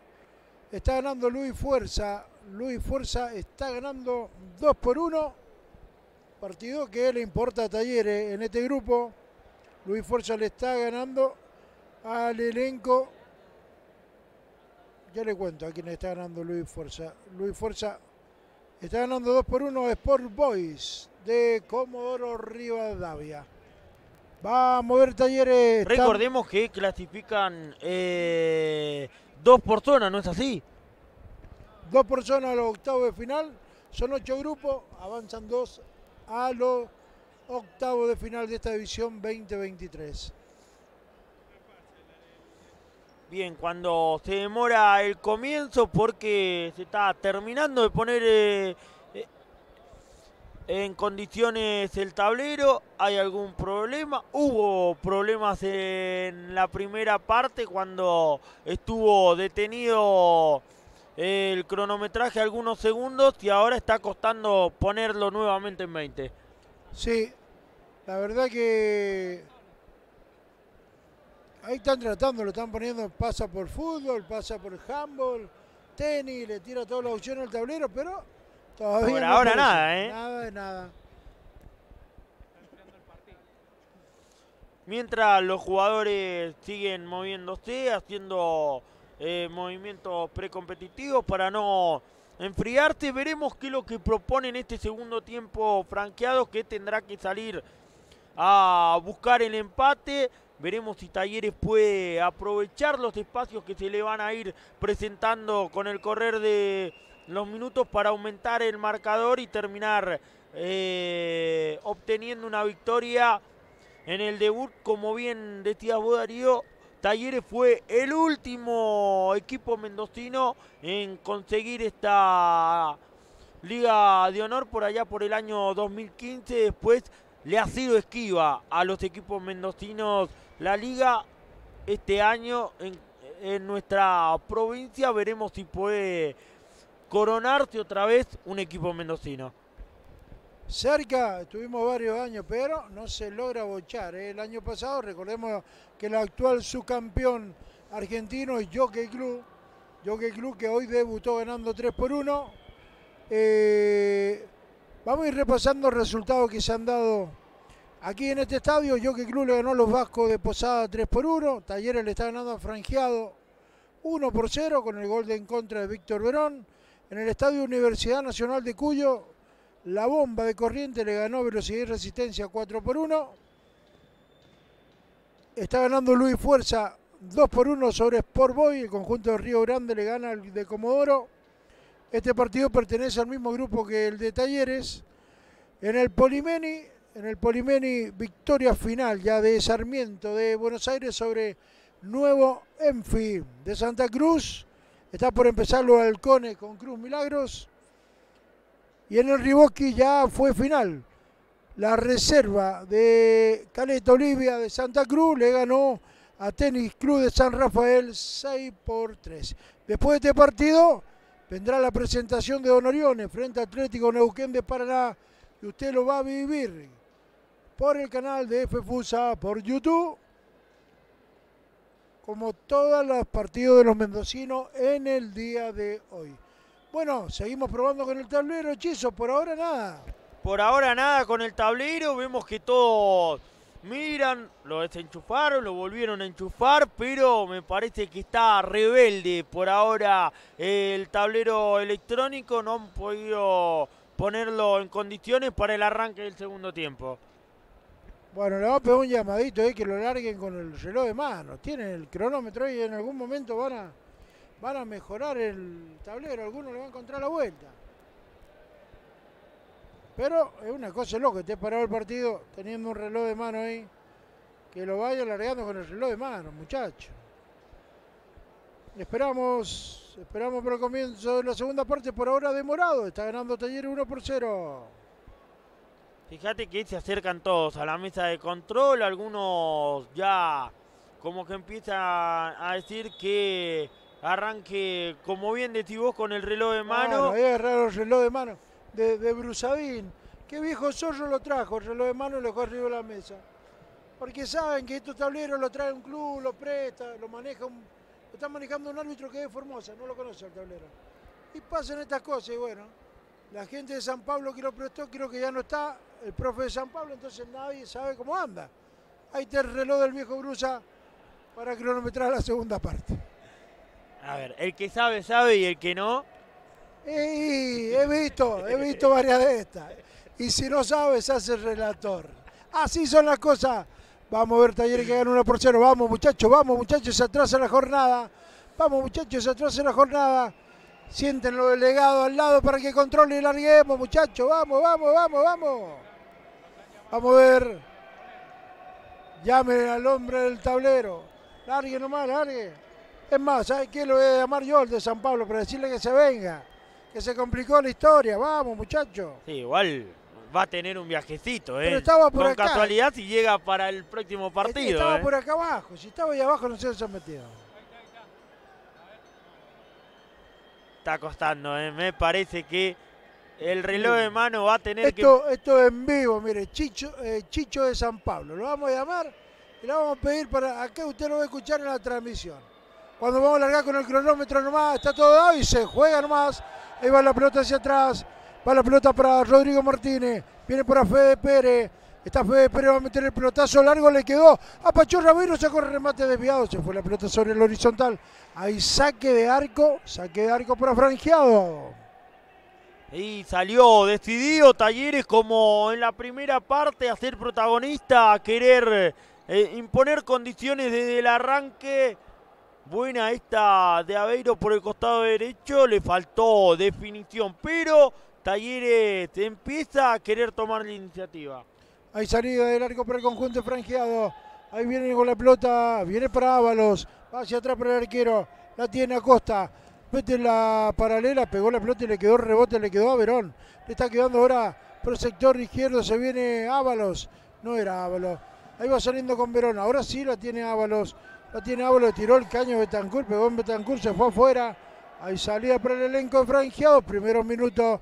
Speaker 1: Está ganando Luis Fuerza. Luis Fuerza está ganando 2 por 1. Partido que le importa a Talleres en este grupo. Luis Fuerza le está ganando al elenco. Ya le cuento a quién está ganando Luis Fuerza. Luis Fuerza está ganando 2 por 1 Sport Boys de Comodoro Rivadavia. Va a mover Talleres. Recordemos
Speaker 2: que clasifican eh, dos por
Speaker 1: zona, ¿no es así? Dos por zona a los octavos de final. Son ocho grupos, avanzan dos a los octavos de final de esta división 2023.
Speaker 2: Bien, cuando se demora el comienzo porque se está terminando de poner... Eh, en condiciones el tablero, hay algún problema, hubo problemas en la primera parte cuando estuvo detenido el cronometraje algunos segundos y ahora está costando ponerlo nuevamente en 20.
Speaker 1: Sí, la verdad que ahí están tratando, lo están poniendo, pasa por fútbol, pasa por handball, tenis, le tira todas las opciones al tablero, pero ahora nada, ¿eh? Nada nada.
Speaker 2: Mientras los jugadores siguen moviéndose, haciendo eh, movimientos precompetitivos para no enfriarse, veremos qué es lo que proponen este segundo tiempo franqueado, que tendrá que salir a buscar el empate. Veremos si Talleres puede aprovechar los espacios que se le van a ir presentando con el correr de los minutos para aumentar el marcador y terminar eh, obteniendo una victoria en el debut. Como bien decía vos, Darío, Talleres fue el último equipo mendocino en conseguir esta Liga de Honor por allá por el año 2015. Después le ha sido esquiva a los equipos mendocinos la liga este año en nuestra provincia. Veremos si puede Coronarte otra vez un equipo mendocino.
Speaker 1: Cerca, estuvimos varios años, pero no se logra bochar. ¿eh? El año pasado, recordemos que el actual subcampeón argentino es Jockey Club, Jockey Club que hoy debutó ganando 3 por 1. Eh, vamos a ir repasando resultados que se han dado aquí en este estadio. Jockey Club le ganó a los Vascos de Posada 3 por 1. Talleres le está ganando a Franjeado 1 por 0 con el gol de en contra de Víctor Verón en el Estadio Universidad Nacional de Cuyo, la bomba de corriente le ganó velocidad y resistencia 4 por 1. Está ganando Luis Fuerza 2 por 1 sobre Sport Boy. El conjunto de Río Grande le gana al de Comodoro. Este partido pertenece al mismo grupo que el de Talleres. En el Polimeni, en el Polimeni, victoria final ya de Sarmiento de Buenos Aires sobre Nuevo Enfi de Santa Cruz. Está por empezar los halcones con Cruz Milagros. Y en el Riboqui ya fue final. La reserva de Caleta Olivia de Santa Cruz le ganó a Tenis Club de San Rafael 6 por 3. Después de este partido vendrá la presentación de Don Orione frente a Atlético Neuquén de Paraná. Y usted lo va a vivir por el canal de F por YouTube como todos los partidos de los mendocinos en el día de hoy. Bueno, seguimos probando con el tablero, Chiso, por ahora nada.
Speaker 2: Por ahora nada con el tablero, vemos que todos miran, lo desenchufaron, lo volvieron a enchufar, pero me parece que está rebelde por ahora el tablero electrónico, no han podido ponerlo en condiciones para el arranque del segundo tiempo.
Speaker 1: Bueno, le va a pegar un llamadito ahí que lo larguen con el reloj de mano. Tienen el cronómetro y en algún momento van a, van a mejorar el tablero. Alguno le va a encontrar la vuelta. Pero es una cosa loca, esté parado el partido teniendo un reloj de mano ahí. Que lo vaya largando con el reloj de mano, muchacho. Esperamos, esperamos por el comienzo de la segunda parte. Por ahora demorado, está ganando Taller 1 por 0.
Speaker 2: Fíjate que se acercan todos a la mesa de control, algunos ya como que empiezan a decir que arranque, como bien decís vos, con el reloj de mano. Claro,
Speaker 1: es raro el reloj de mano de, de que Qué viejo zorro lo trajo, el reloj de mano lo dejó arriba de la mesa. Porque saben que estos tableros lo trae un club, lo presta, lo maneja un, lo está manejando un árbitro que es Formosa, no lo conoce el tablero. Y pasan estas cosas y bueno, la gente de San Pablo que lo prestó creo que ya no está, el profe de San Pablo, entonces nadie sabe cómo anda. Ahí te el reloj del viejo Brusa para cronometrar la segunda parte.
Speaker 2: A ver, el que sabe, sabe y el que no.
Speaker 1: Y he visto, he visto varias de estas. Y si no sabes, hace el relator. Así son las cosas. Vamos a ver Talleres que ganan 1 por 0. Vamos muchachos, vamos muchachos, se atrasa la jornada. Vamos muchachos, se atrasa la jornada. Siéntenlo delegado legado al lado para que controle y larguemos, muchachos. Vamos, vamos, vamos, vamos. Vamos a ver. llame al hombre del tablero. Larguen nomás, largue. Es más, ¿sabes qué? Lo voy a llamar yo, al de San Pablo, para decirle que se venga. Que se complicó la historia. Vamos, muchachos.
Speaker 2: Sí, igual va a tener un viajecito, ¿eh? Pero estaba por Con casualidad si llega para el próximo este partido. Estaba ¿eh? por
Speaker 1: acá abajo. Si estaba ahí abajo, no se han metido.
Speaker 2: está costando, eh. me parece que el reloj de mano va a tener esto,
Speaker 1: que... Esto en vivo, mire, Chicho, eh, Chicho de San Pablo, lo vamos a llamar y lo vamos a pedir para... que usted lo va a escuchar en la transmisión. Cuando vamos a largar con el cronómetro nomás, está todo dado y se juega nomás. Ahí va la pelota hacia atrás, va la pelota para Rodrigo Martínez, viene por para Fede Pérez. Está Fede Pérez, va a meter el pelotazo largo, le quedó a Pachorra Ramiro, sacó el remate desviado, se fue la pelota sobre el horizontal. Hay saque de arco, saque de arco para franjeado.
Speaker 2: Y salió decidido Talleres como en la primera parte a ser protagonista, a querer eh, imponer condiciones desde el arranque. Buena esta de Aveiro por el costado derecho, le faltó definición, pero Talleres empieza a querer tomar la iniciativa.
Speaker 1: Hay salida del arco para el conjunto franjeado. Ahí viene con la pelota, viene para Ábalos, va hacia atrás para el arquero, la tiene Acosta, mete la paralela, pegó la pelota y le quedó rebote, le quedó a Verón. Le está quedando ahora por el sector izquierdo, se viene Ábalos, no era Ábalos. Ahí va saliendo con Verón, ahora sí la tiene Ábalos, la tiene Ábalos, tiró el caño Betancourt, pegó en Betancourt, se fue afuera. Ahí salía para el elenco franjeado, primero minuto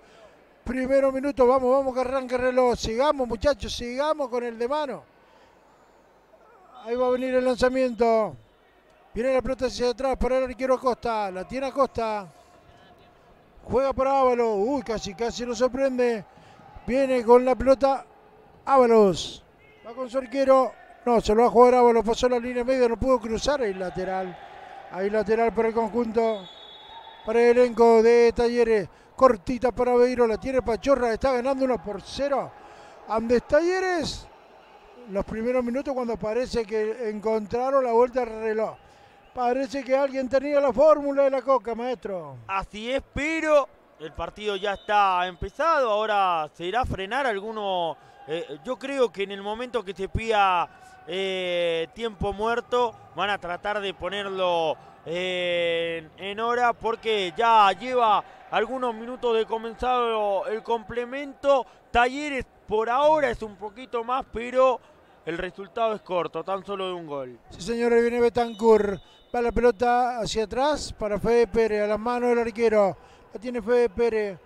Speaker 1: primero minuto, vamos, vamos que arranque el reloj, sigamos muchachos, sigamos con el de mano. Ahí va a venir el lanzamiento. Viene la pelota hacia atrás para el arquero Acosta. La tiene Acosta. Juega para Ábalos. Uy, casi, casi lo sorprende. Viene con la pelota Ábalos. Va con su arquero. No, se lo va a jugar Ábalos. Pasó la línea media, no pudo cruzar el lateral. Ahí lateral para el conjunto. Para el elenco de Talleres. Cortita para Beiro. La tiene Pachorra. Está ganando 1 por 0. Andes Talleres los primeros minutos cuando parece que encontraron la vuelta al reloj. Parece que alguien tenía la fórmula de la coca, maestro.
Speaker 2: Así es, pero el partido ya está empezado. Ahora se será frenar alguno. Eh, yo creo que en el momento que se pida eh, tiempo muerto, van a tratar de ponerlo eh, en hora porque ya lleva algunos minutos de comenzado el complemento. Talleres por ahora es un poquito más, pero el resultado es corto, tan solo de un gol.
Speaker 1: Sí, señores, viene Betancur, Va la pelota hacia atrás para Fede Pérez, a las manos del arquero. La tiene Fede Pérez.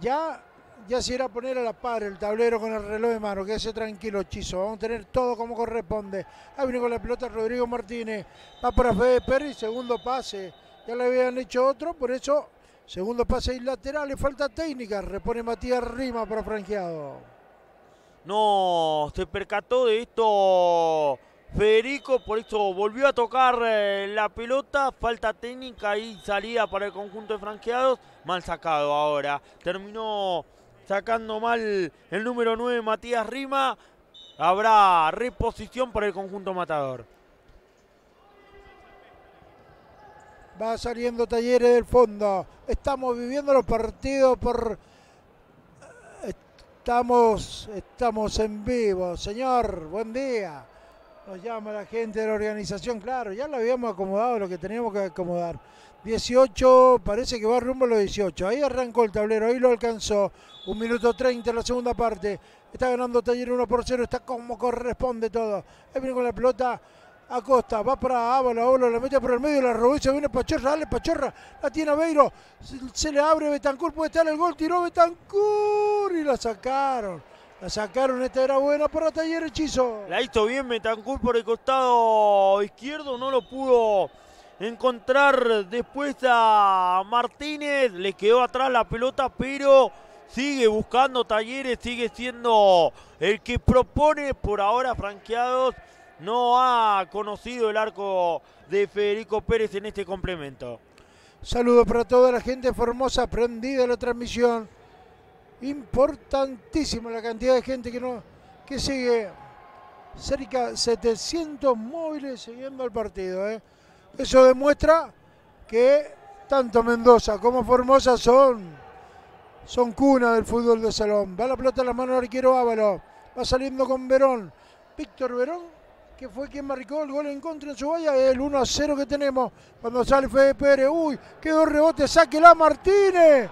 Speaker 1: Ya, ya se irá a poner a la par el tablero con el reloj de mano. Quédese tranquilo, Chizo. Vamos a tener todo como corresponde. Ahí viene con la pelota Rodrigo Martínez. Va para Fede Pérez, segundo pase. Ya le habían hecho otro, por eso segundo pase y lateral. Le falta técnica. Repone Matías Rima para franqueado.
Speaker 2: No, se percató de esto Federico, por eso volvió a tocar eh, la pelota, falta técnica y salida para el conjunto de franqueados, mal sacado ahora, terminó sacando mal el número 9 Matías Rima, habrá reposición para el conjunto matador.
Speaker 1: Va saliendo Talleres del fondo, estamos viviendo los partidos por Estamos, estamos en vivo, señor, buen día. Nos llama la gente de la organización, claro, ya lo habíamos acomodado, lo que teníamos que acomodar. 18, parece que va rumbo a los 18. Ahí arrancó el tablero, ahí lo alcanzó. Un minuto 30 la segunda parte. Está ganando Taller 1 por 0, está como corresponde todo. Ahí viene con la pelota Acosta va para Ábala, la mete por el medio, la se viene Pachorra, dale Pachorra, la tiene Aveiro, se, le abre Betancur, puede estar el gol, tiró Betancur y la sacaron. La sacaron, esta era buena para Taller Hechizo.
Speaker 2: La hizo bien Betancur por el costado izquierdo, no lo pudo encontrar después a Martínez, le quedó atrás la pelota, pero sigue buscando Talleres, sigue siendo el que propone por ahora franqueados no ha conocido el arco de Federico Pérez en este complemento.
Speaker 1: Saludos para toda la gente formosa, prendida la transmisión. Importantísimo la cantidad de gente que, no, que sigue. Cerca 700 móviles siguiendo el partido. ¿eh? Eso demuestra que tanto Mendoza como Formosa son, son cuna del fútbol de salón. Va la pelota en la mano del arquero Ávalo. Va saliendo con Verón. Víctor Verón que fue quien marcó el gol en contra en su valla, el 1 a 0 que tenemos cuando sale Fede Pérez, uy, quedó rebote, la Martínez,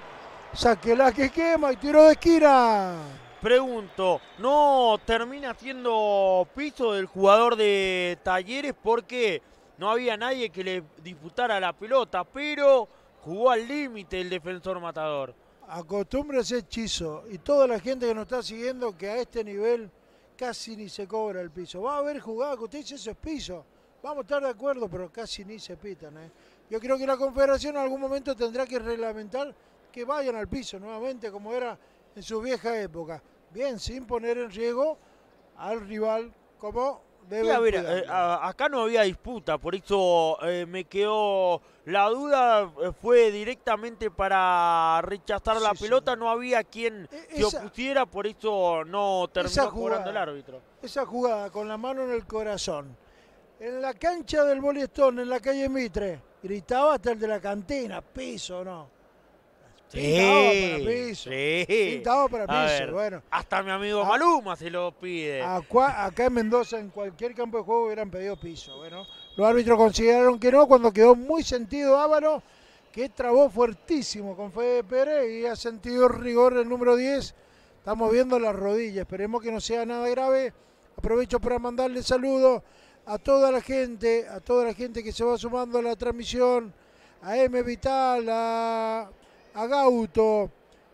Speaker 1: sáquela que quema y tiro de esquina.
Speaker 2: Pregunto, ¿no termina siendo piso del jugador de Talleres porque no había nadie que le disputara la pelota, pero jugó al límite el defensor matador?
Speaker 1: ese hechizo y toda la gente que nos está siguiendo que a este nivel casi ni se cobra el piso. Va a haber jugada que usted dice eso piso. Vamos a estar de acuerdo, pero casi ni se pitan. ¿eh? Yo creo que la Confederación en algún momento tendrá que reglamentar que vayan al piso nuevamente como era en su vieja época. Bien, sin poner en riesgo al rival como eh, a mira,
Speaker 2: acá no había disputa, por eso eh, me quedó la duda, eh, fue directamente para rechazar la pelota, no había quien se opusiera, por eso no terminó jugando el árbitro.
Speaker 1: Esa jugada con la mano en el corazón, en la cancha del Bolestón, en la calle Mitre, gritaba hasta el de la cantina, piso no. Sí, para piso.
Speaker 2: Pintado para piso, bueno. Hasta mi amigo ah. Maluma se lo pide.
Speaker 1: Acá, en Mendoza, en cualquier campo de juego hubieran pedido piso. Bueno, los árbitros consideraron que no cuando quedó muy sentido Ávaro, que trabó fuertísimo con Fede Pérez y ha sentido rigor el número 10. Estamos viendo las rodillas, esperemos que no sea nada grave. Aprovecho para mandarle saludos a toda la gente, a toda la gente que se va sumando a la transmisión, a M Vital, a a Gauto,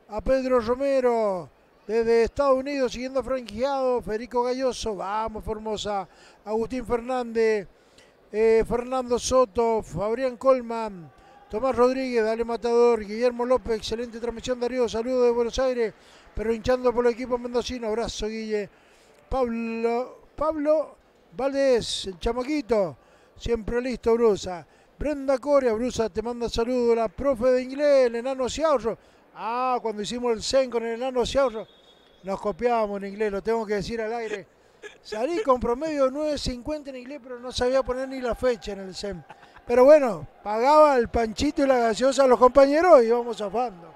Speaker 1: a Pedro Romero, desde Estados Unidos, siguiendo a franquiado Federico Galloso, vamos Formosa, Agustín Fernández, eh, Fernando Soto, Fabrián Colman, Tomás Rodríguez, Dale Matador, Guillermo López, excelente transmisión Darío, saludos de Buenos Aires, pero hinchando por el equipo mendocino, abrazo Guille, Pablo, Pablo Valdés, el chamaquito, siempre listo, Brusa. Brenda Coria, Brusa, te manda saludos. La profe de inglés, el enano Ciaurro. Ah, cuando hicimos el zen con el enano Ciaurro, nos copiábamos en inglés, lo tengo que decir al aire. Salí con promedio 9.50 en inglés, pero no sabía poner ni la fecha en el zen. Pero bueno, pagaba el panchito y la gaseosa a los compañeros y íbamos zafando.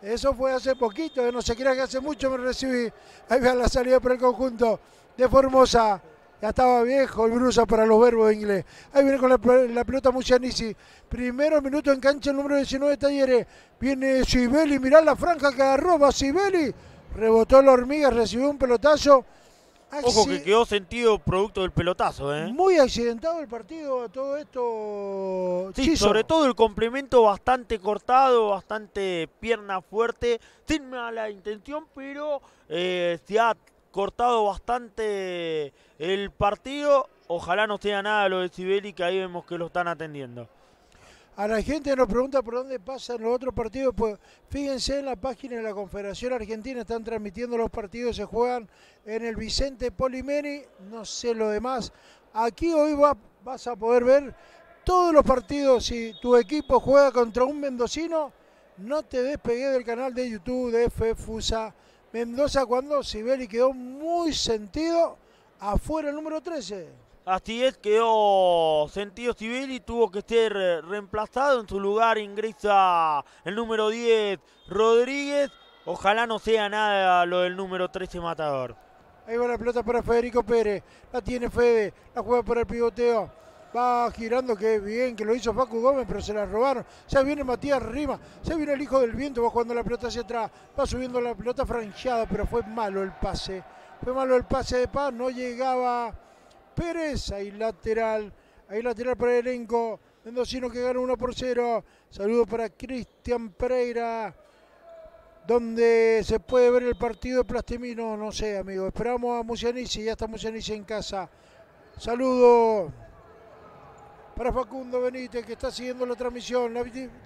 Speaker 1: Eso fue hace poquito, no se crea que hace mucho me recibí. Ahí vean la salida por el conjunto de Formosa ya estaba viejo el brusa para los verbos de inglés. Ahí viene con la, pelota Mucianisi. Primero minuto en cancha el número 19 de Talleres. Viene Sibeli, mirá la franja que agarró, va Sibeli. Rebotó la hormiga, recibió un pelotazo. Ojo que
Speaker 2: quedó sentido producto del pelotazo, ¿eh? Muy
Speaker 1: accidentado el partido, todo esto. Sí, sobre
Speaker 2: todo el complemento bastante cortado, bastante pierna fuerte, sin mala intención, pero eh, cortado bastante el partido. Ojalá no sea nada lo de Sibeli, que ahí vemos que lo están atendiendo.
Speaker 1: A la gente nos pregunta por dónde pasan los otros partidos. Pues fíjense en la página de la Confederación Argentina, están transmitiendo los partidos, se juegan en el Vicente Polimeni, no sé lo demás. Aquí hoy vas a poder ver todos los partidos. Si tu equipo juega contra un mendocino, no te despegues del canal de YouTube de FFUSA Mendoza cuando Sibeli quedó muy sentido afuera el número 13. Así es,
Speaker 2: quedó sentido Sibeli, tuvo que ser eh, reemplazado. En su lugar ingresa el número 10, Rodríguez. Ojalá no sea nada lo del número 13 matador.
Speaker 1: Ahí va la pelota para Federico Pérez. La tiene Fede. La juega para el pivoteo va girando, que bien, que lo hizo Facu Gómez, pero se la robaron. Ya viene Matías Rima, se viene el hijo del viento, va jugando la pelota hacia atrás, va subiendo la pelota franqueada, pero fue malo el pase. Fue malo el pase de paz, no llegaba Pérez, ahí lateral, ahí lateral para el elenco. Mendocino que gana 1 por 0. Saludo para Cristian Pereira donde se puede ver el partido de Plastimino, no sé, amigo. Esperamos a Musianici, ya está Musianici en casa. Saludos para Facundo Benítez que está siguiendo la transmisión.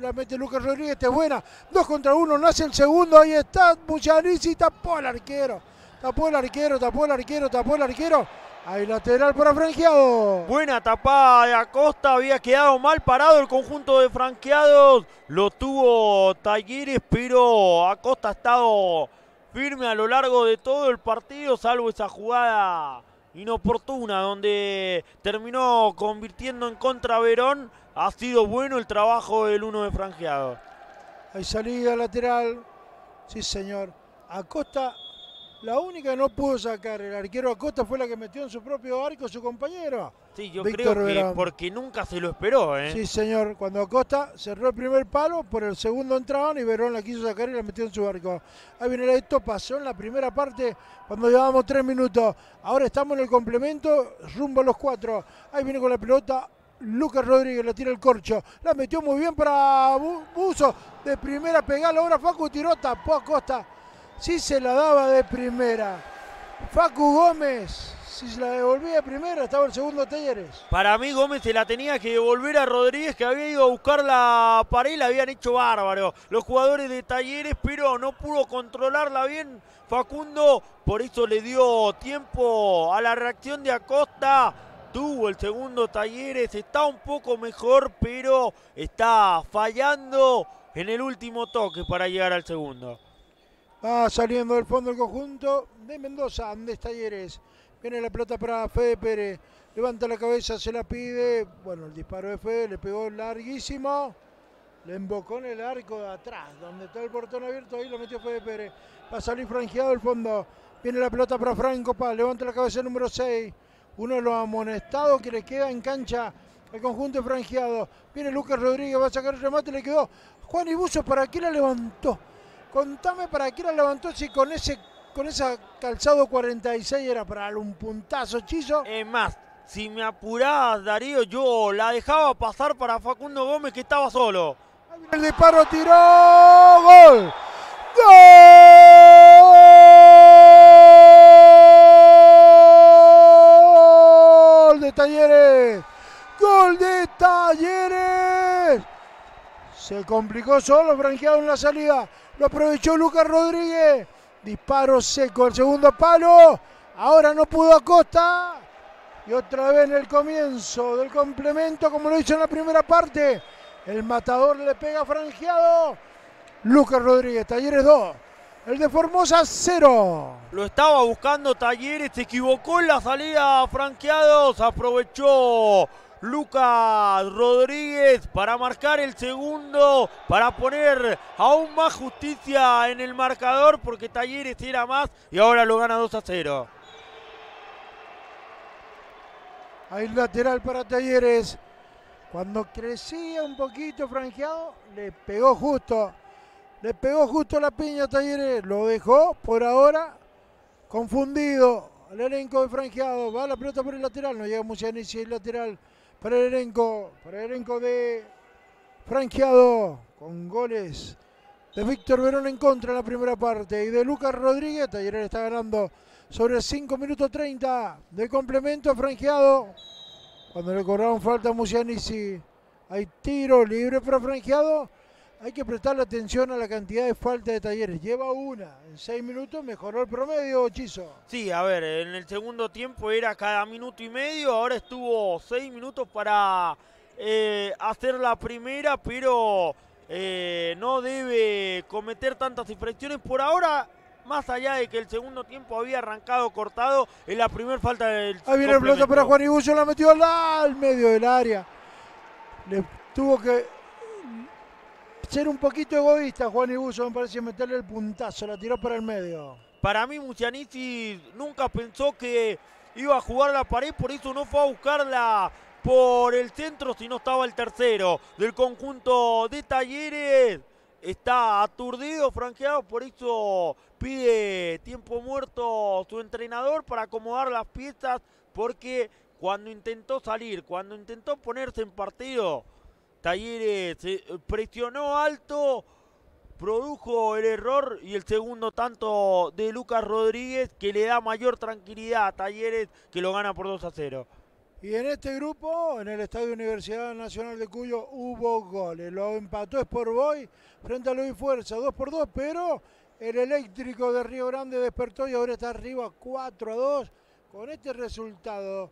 Speaker 1: La, mete Lucas Rodríguez, es buena. Dos contra uno, nace el segundo. Ahí está y tapó al arquero. Tapó el arquero, tapó el arquero, tapó el arquero. Ahí lateral para franqueado.
Speaker 2: Buena tapada de Acosta, había quedado mal parado el conjunto de franqueados. Lo tuvo Talleres, pero Acosta ha estado firme a lo largo de todo el partido, salvo esa jugada inoportuna donde terminó convirtiendo en contra Verón. Ha sido bueno el trabajo del uno de Franjeado.
Speaker 1: Hay salida lateral. Sí, señor. Acosta la única que no pudo sacar el arquero Acosta fue la que metió en su propio arco su compañero. Sí, yo creo que porque
Speaker 2: nunca se lo esperó. ¿eh? Sí,
Speaker 1: señor. Cuando Acosta cerró el primer palo, por el segundo entraban y Verón la quiso sacar y la metió en su arco. Ahí viene esto, pasó en la primera parte cuando llevábamos tres minutos. Ahora estamos en el complemento, rumbo a los cuatro. Ahí viene con la pelota Lucas Rodríguez la tira el corcho. La metió muy bien para Buzo. De primera pegada ahora Facu tiró, tapó Acosta si se la daba de primera. Facu Gómez, si se la devolvía de primera, estaba el segundo Talleres.
Speaker 2: Para mí Gómez se la tenía que devolver a Rodríguez, que había ido a buscar la pared la habían hecho bárbaro. Los jugadores de Talleres, pero no pudo controlarla bien Facundo. Por eso le dio tiempo a la reacción de Acosta tuvo el segundo Talleres, está un poco mejor, pero está fallando en el último toque para llegar al segundo.
Speaker 1: Va saliendo del fondo el conjunto de Mendoza, Andes Talleres. Viene la pelota para Fede Pérez. Levanta la cabeza, se la pide. Bueno, el disparo de Fede le pegó larguísimo. Le embocó en el arco de atrás, donde está el portón abierto. Ahí lo metió Fede Pérez. Va a salir franjeado el fondo. Viene la pelota para Franco Paz. Levanta la cabeza el número 6. Uno lo ha amonestado, que le queda en cancha el conjunto franjeado. Viene Lucas Rodríguez, va a sacar el remate, le quedó. Juan Ibuso, ¿para qué la levantó? Contame para qué la levantó si con ese con esa calzado 46 era para un puntazo chiso Es más, si me apurabas,
Speaker 2: Darío, yo la dejaba pasar para Facundo Gómez que estaba solo.
Speaker 1: El disparo tiró. ¡Gol! ¡Gol! De Talleres. ¡Gol de Talleres! Se complicó solo, franqueado en la salida. Lo aprovechó Lucas Rodríguez. Disparo seco al segundo palo. Ahora no pudo Acosta. Y otra vez en el comienzo del complemento, como lo hizo en la primera parte. El matador le pega franqueado. Lucas Rodríguez, Talleres 2. El de Formosa 0.
Speaker 2: Lo estaba buscando Talleres, se equivocó en la salida franqueados, aprovechó Lucas Rodríguez para marcar el segundo, para poner aún más justicia en el marcador porque Talleres tira más y ahora
Speaker 1: lo gana 2 a 0. el lateral para Talleres. Cuando crecía un poquito franjeado, le pegó justo. Le pegó justo la piña a Talleres. Lo dejó por ahora confundido. El elenco de franjeado. Va la pelota por el lateral. No llega si el lateral para el elenco, para el elenco de franqueado con goles de Víctor Verón en contra en la primera parte y de Lucas Rodríguez. Taller está ganando sobre 5 minutos 30 de complemento franqueado. Cuando le cobraron falta a Musianici, hay tiro libre para franqueado hay que prestarle atención a la cantidad de falta de talleres. Lleva una, en seis minutos mejoró el promedio, Chizo.
Speaker 2: Sí, a ver, en el segundo tiempo era cada minuto y medio, ahora estuvo seis minutos para eh, hacer la primera, pero eh, no debe cometer tantas infracciones. Por ahora, más allá de que el segundo tiempo había arrancado cortado, en la primera falta del. Ahí viene el pelota para Juan
Speaker 1: Ibucio. la metió al medio del área. Le tuvo que ser un poquito egoísta Juan Ibuso, me parece meterle el puntazo, la tiró por el medio.
Speaker 2: Para mí Mucianiti nunca pensó que iba a jugar la pared, por eso no fue a buscarla por el centro, si no estaba el tercero del conjunto de Talleres. Está aturdido, franqueado, por eso pide tiempo muerto su entrenador para acomodar las piezas, porque cuando intentó salir, cuando intentó ponerse en partido, Talleres eh, presionó alto, produjo el error y el segundo tanto de Lucas Rodríguez que le da mayor tranquilidad a Talleres que lo gana por 2 a 0.
Speaker 1: Y en este grupo, en el Estadio Universidad Nacional de Cuyo, hubo goles. Lo empató Sportboy frente a Luis Fuerza, 2 por 2, pero el eléctrico de Río Grande despertó y ahora está arriba 4 a 2. Con este resultado,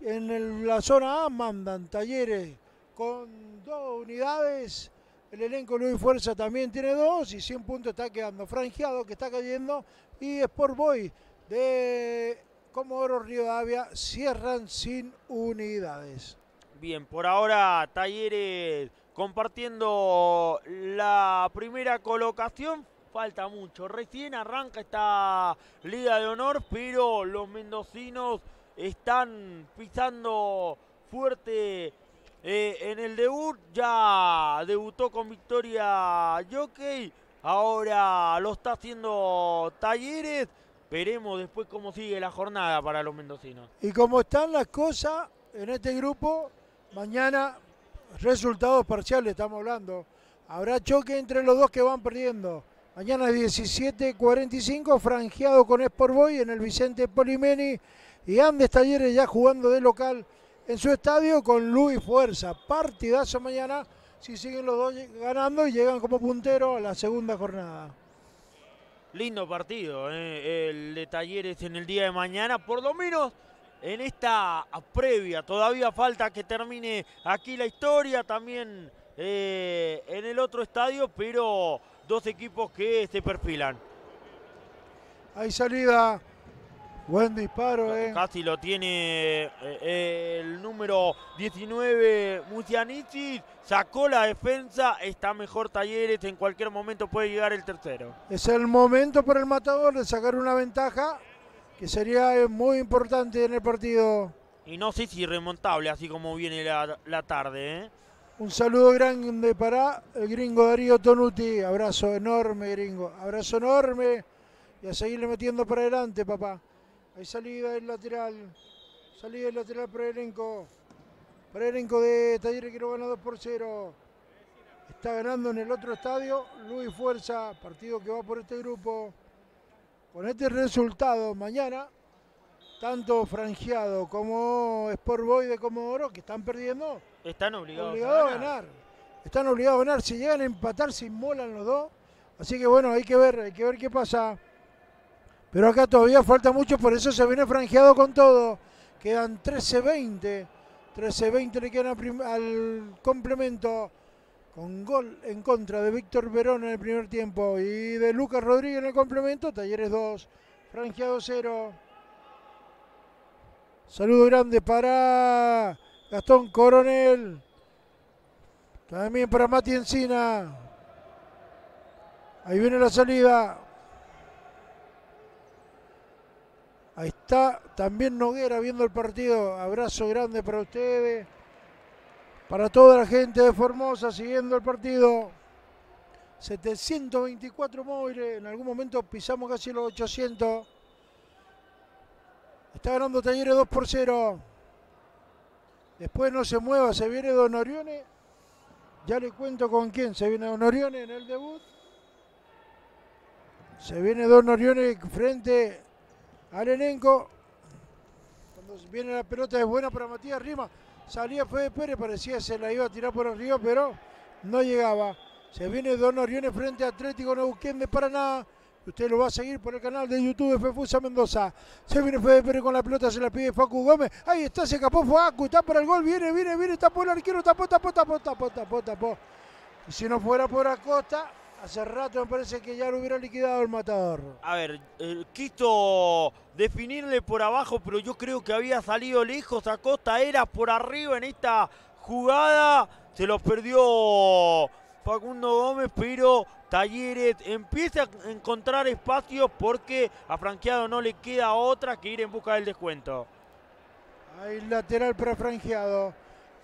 Speaker 1: en la zona A mandan Talleres con dos unidades. El elenco Luis Fuerza también tiene dos y 100 puntos está quedando. Franjeado que está cayendo y Sport Boy de Comodoro Río Rivadavia cierran sin unidades.
Speaker 2: Bien, por ahora Talleres compartiendo la primera colocación. Falta mucho. Recién arranca esta Liga de Honor, pero los mendocinos están pisando fuerte eh, en el debut ya debutó con victoria Jockey. Ahora lo está haciendo Talleres. Veremos después cómo sigue la jornada para los mendocinos.
Speaker 1: Y cómo están las cosas en este grupo, mañana resultados parciales estamos hablando. Habrá choque entre los dos que van perdiendo. Mañana 17.45, franjeado con Sport Boy en el Vicente Polimeni. Y Andes Talleres ya jugando de local en su estadio con Luis fuerza. Partidazo mañana si siguen los dos ganando y llegan como puntero a la segunda jornada.
Speaker 2: Lindo partido eh, el de Talleres en el día de mañana, por lo menos en esta previa. Todavía falta que termine aquí la historia, también eh, en el otro estadio, pero dos equipos que se perfilan.
Speaker 1: Hay salida Buen disparo, eh.
Speaker 2: Casi lo tiene eh, el número 19, Mucianici Sacó la defensa, está mejor Talleres, en cualquier momento puede llegar el tercero.
Speaker 1: Es el momento para el matador de sacar una ventaja que sería eh, muy importante en el partido.
Speaker 2: Y no sé si remontable, así como viene la, la tarde. ¿eh?
Speaker 1: Un saludo grande para el gringo Darío Tonuti. Abrazo enorme, gringo. Abrazo enorme. Y a seguirle metiendo para adelante, papá. Hay salida del lateral. Salida del lateral para elenco. Para elenco de Talleres que lo gana 2 por 0. Está ganando en el otro estadio Luis Fuerza, partido que va por este grupo. Con este resultado mañana, tanto franjeado como Sport Boy de Comodoro, que están perdiendo, están obligados, a, ganar. Están obligados a ganar. Si llegan a empatar, se inmolan los dos. Así que bueno, hay que ver, hay que ver qué pasa. Pero acá todavía falta mucho, por eso se viene franjeado con todo. Quedan 13-20. 13-20 le quedan al complemento. Con gol en contra de Víctor Verón en el primer tiempo y de Lucas Rodríguez en el complemento. Talleres 2, franjeado 0. Saludo grande para Gastón Coronel. También para Mati Encina. Ahí viene la salida. Ahí está también Noguera viendo el partido. Abrazo grande para ustedes. Para toda la gente de Formosa siguiendo el partido. 724 móviles. En algún momento pisamos casi los 800. Está ganando Talleres 2 por 0. Después no se mueva. Se viene Don Orione. Ya le cuento con quién. Se viene Don Orione en el debut. Se viene Don Orione frente al elenco. Cuando viene la pelota es buena para Matías Rima. Salía Fede Pérez, parecía que se la iba a tirar por arriba, pero no llegaba. Se viene Don Oriones frente a Atlético Neuquén de nada, Usted lo va a seguir por el canal de YouTube de Fefusa Mendoza. Se viene Fede Pérez con la pelota, se la pide Facu Gómez. Ahí está, se escapó Facu, está para el gol, viene, viene, viene, está por el arquero, tapó, tapó, tapó, tapó, tapó, tapó. Y si no fuera por Acosta, Hace rato me parece que ya lo hubiera liquidado el matador.
Speaker 2: A ver, eh,
Speaker 1: quiso
Speaker 2: definirle por abajo, pero yo creo que había salido lejos. Acosta era por arriba en esta jugada. Se los perdió Facundo Gómez, pero Talleres empieza a encontrar espacio porque a Franqueado no le queda otra que ir en busca del descuento.
Speaker 1: Ahí lateral para Franqueado.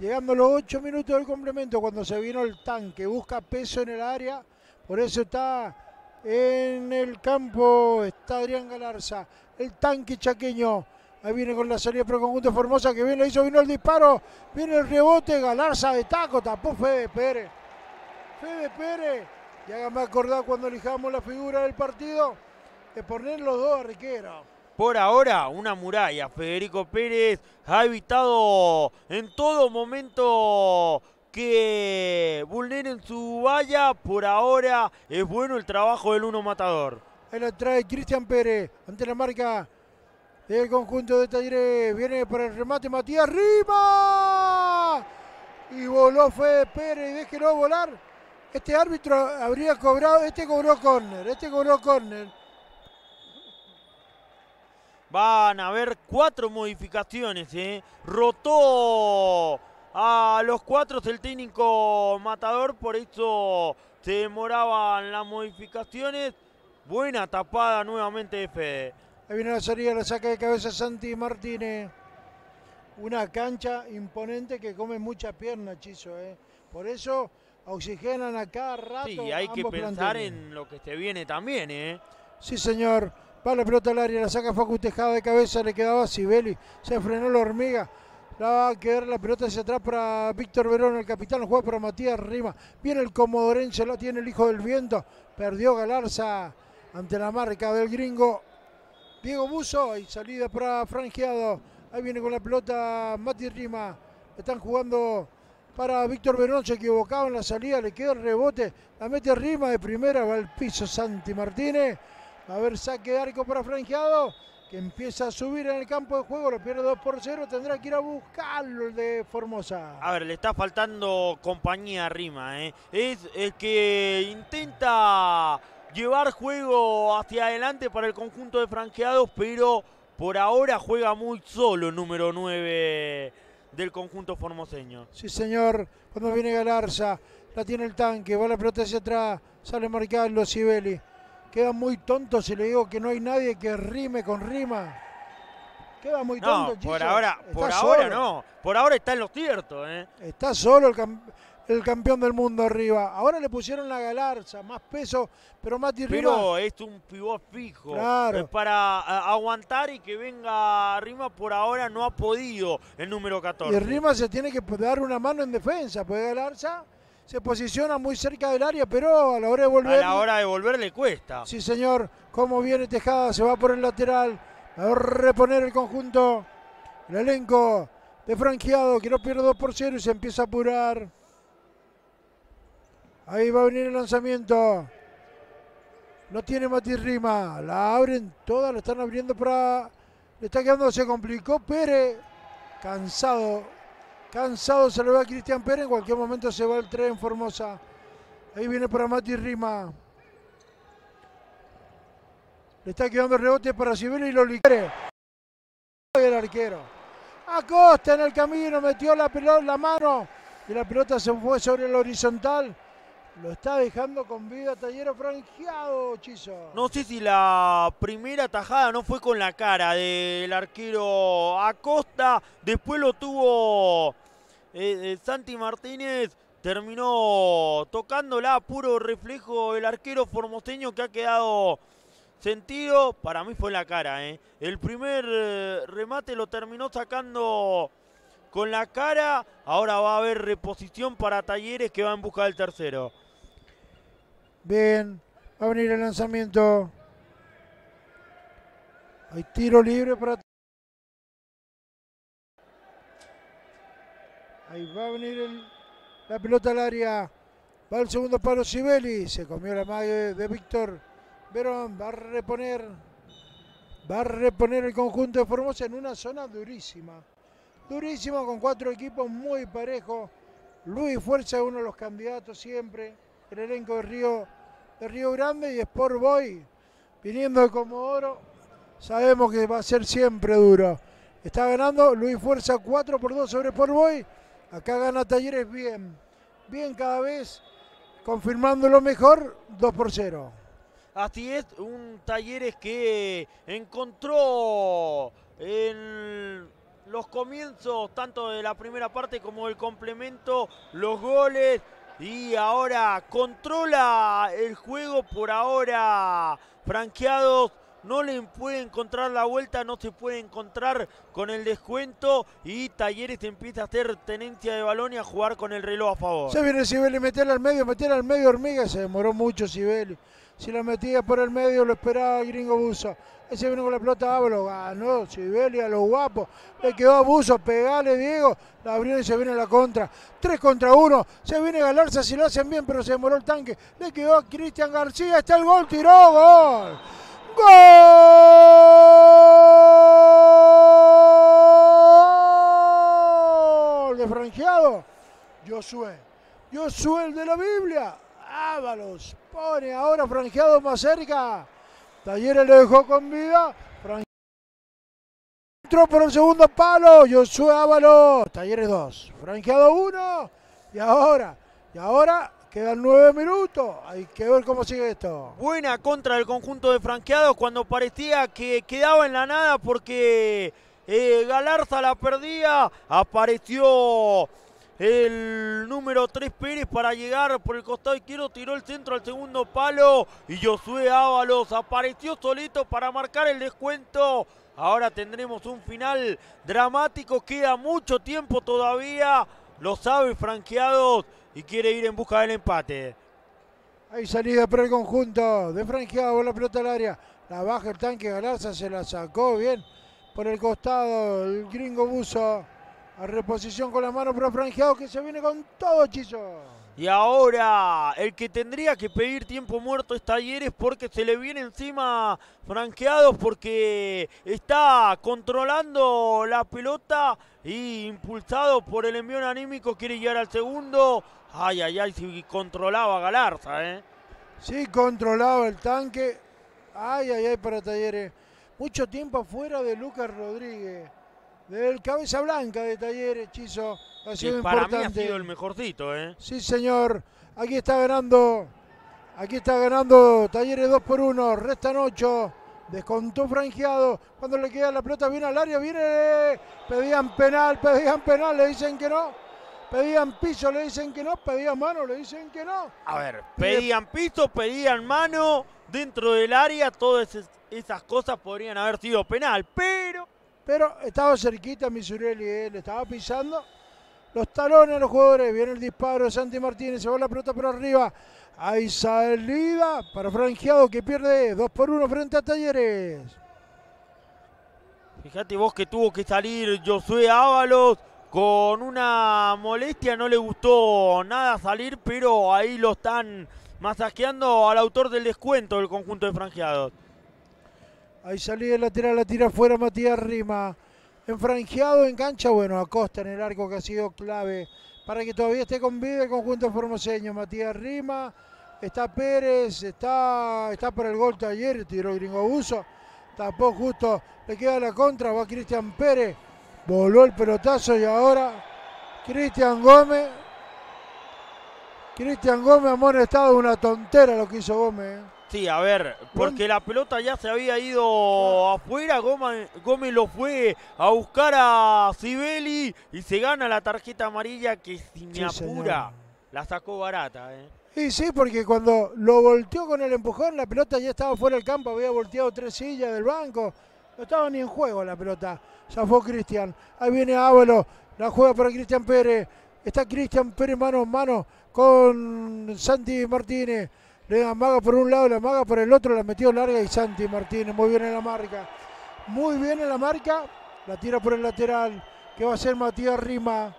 Speaker 1: Llegando a los 8 minutos del complemento, cuando se vino el tanque, busca peso en el área. Por eso está en el campo, está Adrián Galarza, el tanque chaqueño. Ahí viene con la salida pro conjunto Formosa, que bien lo hizo, vino el disparo, viene el rebote, Galarza de taco, tapó Fede Pérez. Fede Pérez, y me acordar cuando elijamos la figura del partido, de poner los dos a
Speaker 2: por ahora una muralla. Federico Pérez ha evitado en todo momento que en su valla. Por ahora es bueno el trabajo del uno matador. Ahí
Speaker 1: la trae Cristian Pérez ante la marca del conjunto de Talleres. Viene para el remate Matías Rima. Y voló Fede Pérez. Déjelo volar. Este árbitro habría cobrado. Este cobró córner. Este cobró córner.
Speaker 2: Van a haber cuatro modificaciones. ¿eh? Rotó a los cuatro del técnico Matador, por eso se demoraban las modificaciones. Buena tapada nuevamente F
Speaker 1: Ahí viene la salida, la saca de cabeza Santi Martínez. Una cancha imponente que come mucha pierna, Chizo. ¿eh? Por eso oxigenan a cada rato. Sí, hay que pensar en
Speaker 2: lo que te viene también. ¿eh?
Speaker 1: Sí, señor. Va la pelota al área, la saca fue Tejada de cabeza, le quedaba a Sibeli. Se frenó la hormiga. La va a quedar la pelota hacia atrás para Víctor Verón, el capitán, juega para Matías Rima. Viene el comodorense, la tiene el hijo del viento. Perdió Galarza ante la marca del gringo. Diego Buzo y salida para Frangiado. Ahí viene con la pelota Matías Rima. Están jugando para Víctor Verón, se equivocaba en la salida, le queda el rebote. La mete Rima de primera, va al piso Santi Martínez. A ver, saque de arco para Frangiado que empieza a subir en el campo de juego, lo pierde 2 por 0, tendrá que ir a buscarlo el de Formosa.
Speaker 2: A ver, le está faltando compañía a Rima, ¿eh? es el que intenta llevar juego hacia adelante para el conjunto de franqueados, pero por ahora juega muy solo el número 9 del conjunto formoseño.
Speaker 1: Sí, señor, cuando viene Galarza, la tiene el tanque, va la pelota hacia atrás, sale marcando Sibeli. Queda muy tonto si le digo que no hay nadie que rime con rima. Queda muy tonto, no, por ahora, por ahora no.
Speaker 2: Por ahora está en los cierto. ¿eh?
Speaker 1: Está solo el, campeón del mundo arriba. Ahora le pusieron la galarza, más peso, pero más Rima... Pero es
Speaker 2: un pivot fijo. Claro. Para aguantar y que venga Rima, por ahora no ha podido el número 14. Y Rima se
Speaker 1: tiene que dar una mano en defensa, puede galarza se posiciona muy cerca del área, pero a la hora de volver... A la hora
Speaker 2: de volver le cuesta. Sí,
Speaker 1: señor. Como viene Tejada, se va por el lateral. A reponer el conjunto, el elenco de franqueado, que no pierde 2 por 0 y se empieza a apurar. Ahí va a venir el lanzamiento. No tiene Mati Rima. La abren todas, la están abriendo para... Le está quedando, se complicó Pérez. Cansado Cansado se lo a Cristian Pérez. En cualquier momento se va el tren Formosa. Ahí viene para Mati Rima. Le está quedando el rebote para Sibeli y lo y El arquero. Acosta en el camino, metió la, pelota, en la mano y la pelota se fue sobre el horizontal. Lo está dejando con vida Tallero franjeado, Chizo.
Speaker 2: No sé si la primera tajada no fue con la cara del arquero Acosta. Después lo tuvo eh, eh, Santi Martínez. Terminó tocándola, puro reflejo el arquero formoseño que ha quedado sentido. Para mí fue en la cara. Eh. El primer remate lo terminó sacando con la cara. Ahora va a haber reposición para Talleres que va en busca del tercero.
Speaker 1: Bien, va a venir el lanzamiento. Hay tiro libre para... Ahí va a venir la pelota al área. Va el segundo palo Sibeli. Se comió la madre de Víctor Verón. Va a reponer. Va a reponer el conjunto de Formosa en una zona durísima. Durísima con cuatro equipos muy parejos. Luis Fuerza, es uno de los candidatos siempre. El elenco de Río de Río Grande y Sport Boy, viniendo de Comodoro, sabemos que va a ser siempre duro. Está ganando Luis Fuerza 4 por 2 sobre Sport Boy. Acá gana Talleres bien, bien cada vez, confirmando lo mejor, 2 por 0.
Speaker 2: Así es, un Talleres que encontró en los comienzos, tanto de la primera parte como del complemento, los goles, y ahora controla el juego por ahora. Franqueados no le puede encontrar la vuelta, no se puede encontrar con el descuento y Talleres empieza a hacer tenencia de balón y a jugar con el reloj a favor. Se viene
Speaker 1: Sibeli, meterla al medio, meterla al medio, Hormiga, se demoró mucho Sibeli. Si la metía por el medio lo esperaba Gringo Busa se viene con la pelota, Ábalos, ah, ganó a los guapos. Le quedó abuso, pegale Diego. La abrió y se viene la contra. Tres contra uno, Se viene Galarza si lo hacen bien, pero se demoró el tanque. Le quedó a Cristian García. Está el gol, tiró, gol. ¡Gol! De franjeado. Josué. Josué el de la Biblia. Ábalos pone ahora franjeado más cerca. Talleres lo dejó con vida. Entró por el segundo palo. Josué Ábalos. Talleres 2. Franqueado 1. Y ahora. Y ahora Quedan nueve minutos, hay que ver cómo sigue esto.
Speaker 2: Buena contra del conjunto de franqueados cuando parecía que quedaba en la nada porque eh, Galarza la perdía. Apareció el número 3 Pérez para llegar por el costado izquierdo, tiró el centro al segundo palo y Josué Ábalos apareció solito para marcar el descuento. Ahora tendremos un final dramático, queda mucho tiempo todavía, lo sabe franqueados y quiere ir en busca del empate.
Speaker 1: Hay salida por el conjunto de franqueado la pelota al área, la baja el tanque Galarza, se la sacó bien por el costado el gringo Buzo. A reposición con la mano para Franjeado que se viene con todo hechizo.
Speaker 2: Y ahora el que tendría que pedir tiempo muerto es Talleres porque se le viene encima franqueados porque está controlando la pelota y impulsado por el envío anímico quiere llegar al segundo. Ay, ay, ay, si controlaba Galarza, ¿eh?
Speaker 1: Sí, controlaba el tanque. Ay, ay, ay para Talleres. Mucho tiempo afuera de Lucas Rodríguez del cabeza blanca de Talleres, Hechizo ha sido para Mí ha sido
Speaker 2: el mejorcito, ¿eh?
Speaker 1: Sí, señor. Aquí está ganando. Aquí está ganando Talleres 2 por 1. Restan 8. Descontó franjeado. Cuando le queda la pelota, viene al área, viene. Pedían penal, pedían penal, le dicen que no. Pedían piso, le dicen que no. Pedían mano, le dicen que no.
Speaker 2: A ver, pedían piso, pedían mano. Dentro del área, todas esas cosas podrían haber sido
Speaker 1: penal, pero pero estaba cerquita Misurelli, él le estaba pisando los talones a los jugadores. Viene el disparo de Santi Martínez, se va la pelota por arriba. ahí salida para Franjeado que pierde 2 por 1 frente a Talleres.
Speaker 2: Fíjate vos que tuvo que salir Josué Ábalos con una molestia, no le gustó nada salir, pero ahí lo están masajeando al autor del descuento del conjunto de franjeados.
Speaker 1: Ahí salía el lateral, la tira fuera Matías Rima. Enfranjeado en cancha, bueno, Acosta en el arco que ha sido clave para que todavía esté con vida el conjunto formoseño. Matías Rima, está Pérez, está, está por el gol ayer, tiró Gringo Buso. Tapó justo, le queda la contra, va Cristian Pérez. Voló el pelotazo y ahora Cristian Gómez. Cristian Gómez ha molestado una tontera lo que hizo Gómez. ¿eh?
Speaker 2: Sí, a ver, porque la pelota ya se había ido afuera, Gómez, lo fue a buscar a Sibeli y se gana la tarjeta amarilla que si me apura, la sacó barata.
Speaker 1: Y eh. sí, porque cuando lo volteó con el empujón, la pelota ya estaba fuera del campo, había volteado tres sillas del banco, no estaba ni en juego la pelota, fue Cristian, ahí viene Ávolo, la juega para Cristian Pérez, está Cristian Pérez mano en mano con Santi Martínez. La maga por un lado, la maga por el otro, la metió larga y Santi Martínez, muy bien en la marca. Muy bien en la marca, la tira por el lateral, que va a ser Matías Rima.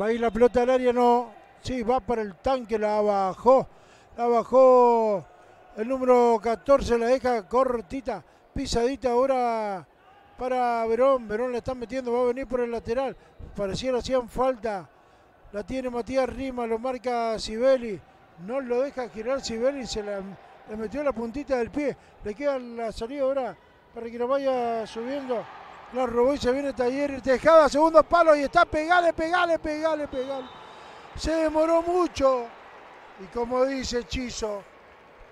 Speaker 1: Va a ir la pelota al área, no. Sí, va para el tanque, la bajó. La bajó el número 14, la deja cortita, pisadita ahora para Verón. Verón la está metiendo, va a venir por el lateral. Pareciera hacían falta. La tiene Matías Rima, lo marca Sibeli no lo deja girar Sibeli, se le metió la puntita del pie, le queda la salida ahora para que lo vaya subiendo. La robó y se viene Taller, Tejada, segundo palo y está pegale, pegale, pegale, pegale. Se demoró mucho. Y como dice Chizo,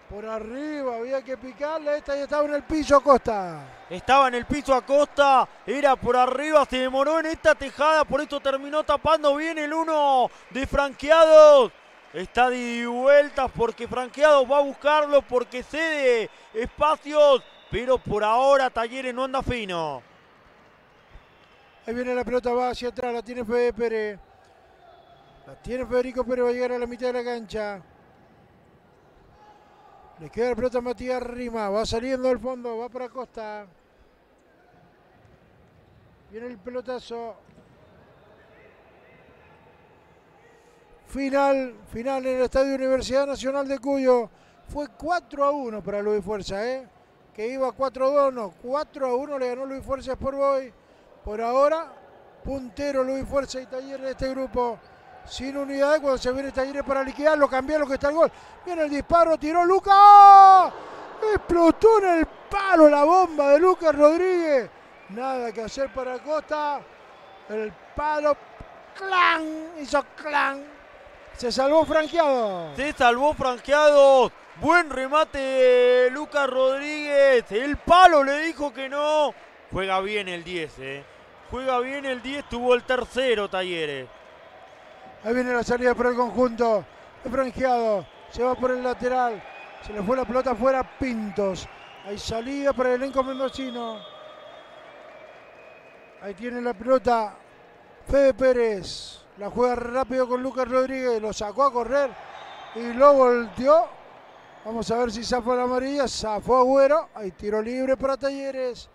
Speaker 1: por arriba había que picarle, esta ya estaba en el piso costa
Speaker 2: Estaba en el piso a costa era por arriba, se demoró en esta tejada, por esto terminó tapando bien el uno de franqueados. Está de vueltas porque Franqueado va a buscarlo, porque cede espacios, pero por ahora Talleres no anda fino.
Speaker 1: Ahí viene la pelota, va hacia atrás, la tiene Fede Pérez. La tiene Federico Pérez, va a llegar a la mitad de la cancha. Le queda la pelota a Matías Rima, va saliendo del fondo, va para Costa. Viene el pelotazo, Final, final en el Estadio Universidad Nacional de Cuyo. Fue 4 a 1 para Luis Fuerza, ¿eh? Que iba 4 a 2, no, 4 a 1 le ganó Luis Fuerza por hoy. Por ahora, puntero Luis Fuerza y Talleres de este grupo. Sin unidad cuando se viene Talleres para liquidarlo, cambiar lo que está el gol. Viene el disparo, tiró Lucas. ¡Oh! Explotó en el palo la bomba de Lucas Rodríguez. Nada que hacer para Costa. El palo, clan, hizo clan se salvó franqueado. Se salvó
Speaker 2: franqueado. Buen remate Lucas Rodríguez. El palo le dijo que no. Juega bien el 10, eh. Juega bien el 10, tuvo el tercero Talleres.
Speaker 1: Ahí viene la salida por el conjunto. Franqueado. Se va por el lateral. Se le fue la pelota afuera Pintos. Hay salida para el elenco mendocino. Ahí tiene la pelota Fede Pérez. La juega rápido con Lucas Rodríguez, lo sacó a correr y lo volteó. Vamos a ver si zafó la amarilla, zafó Agüero, hay tiro libre para Talleres.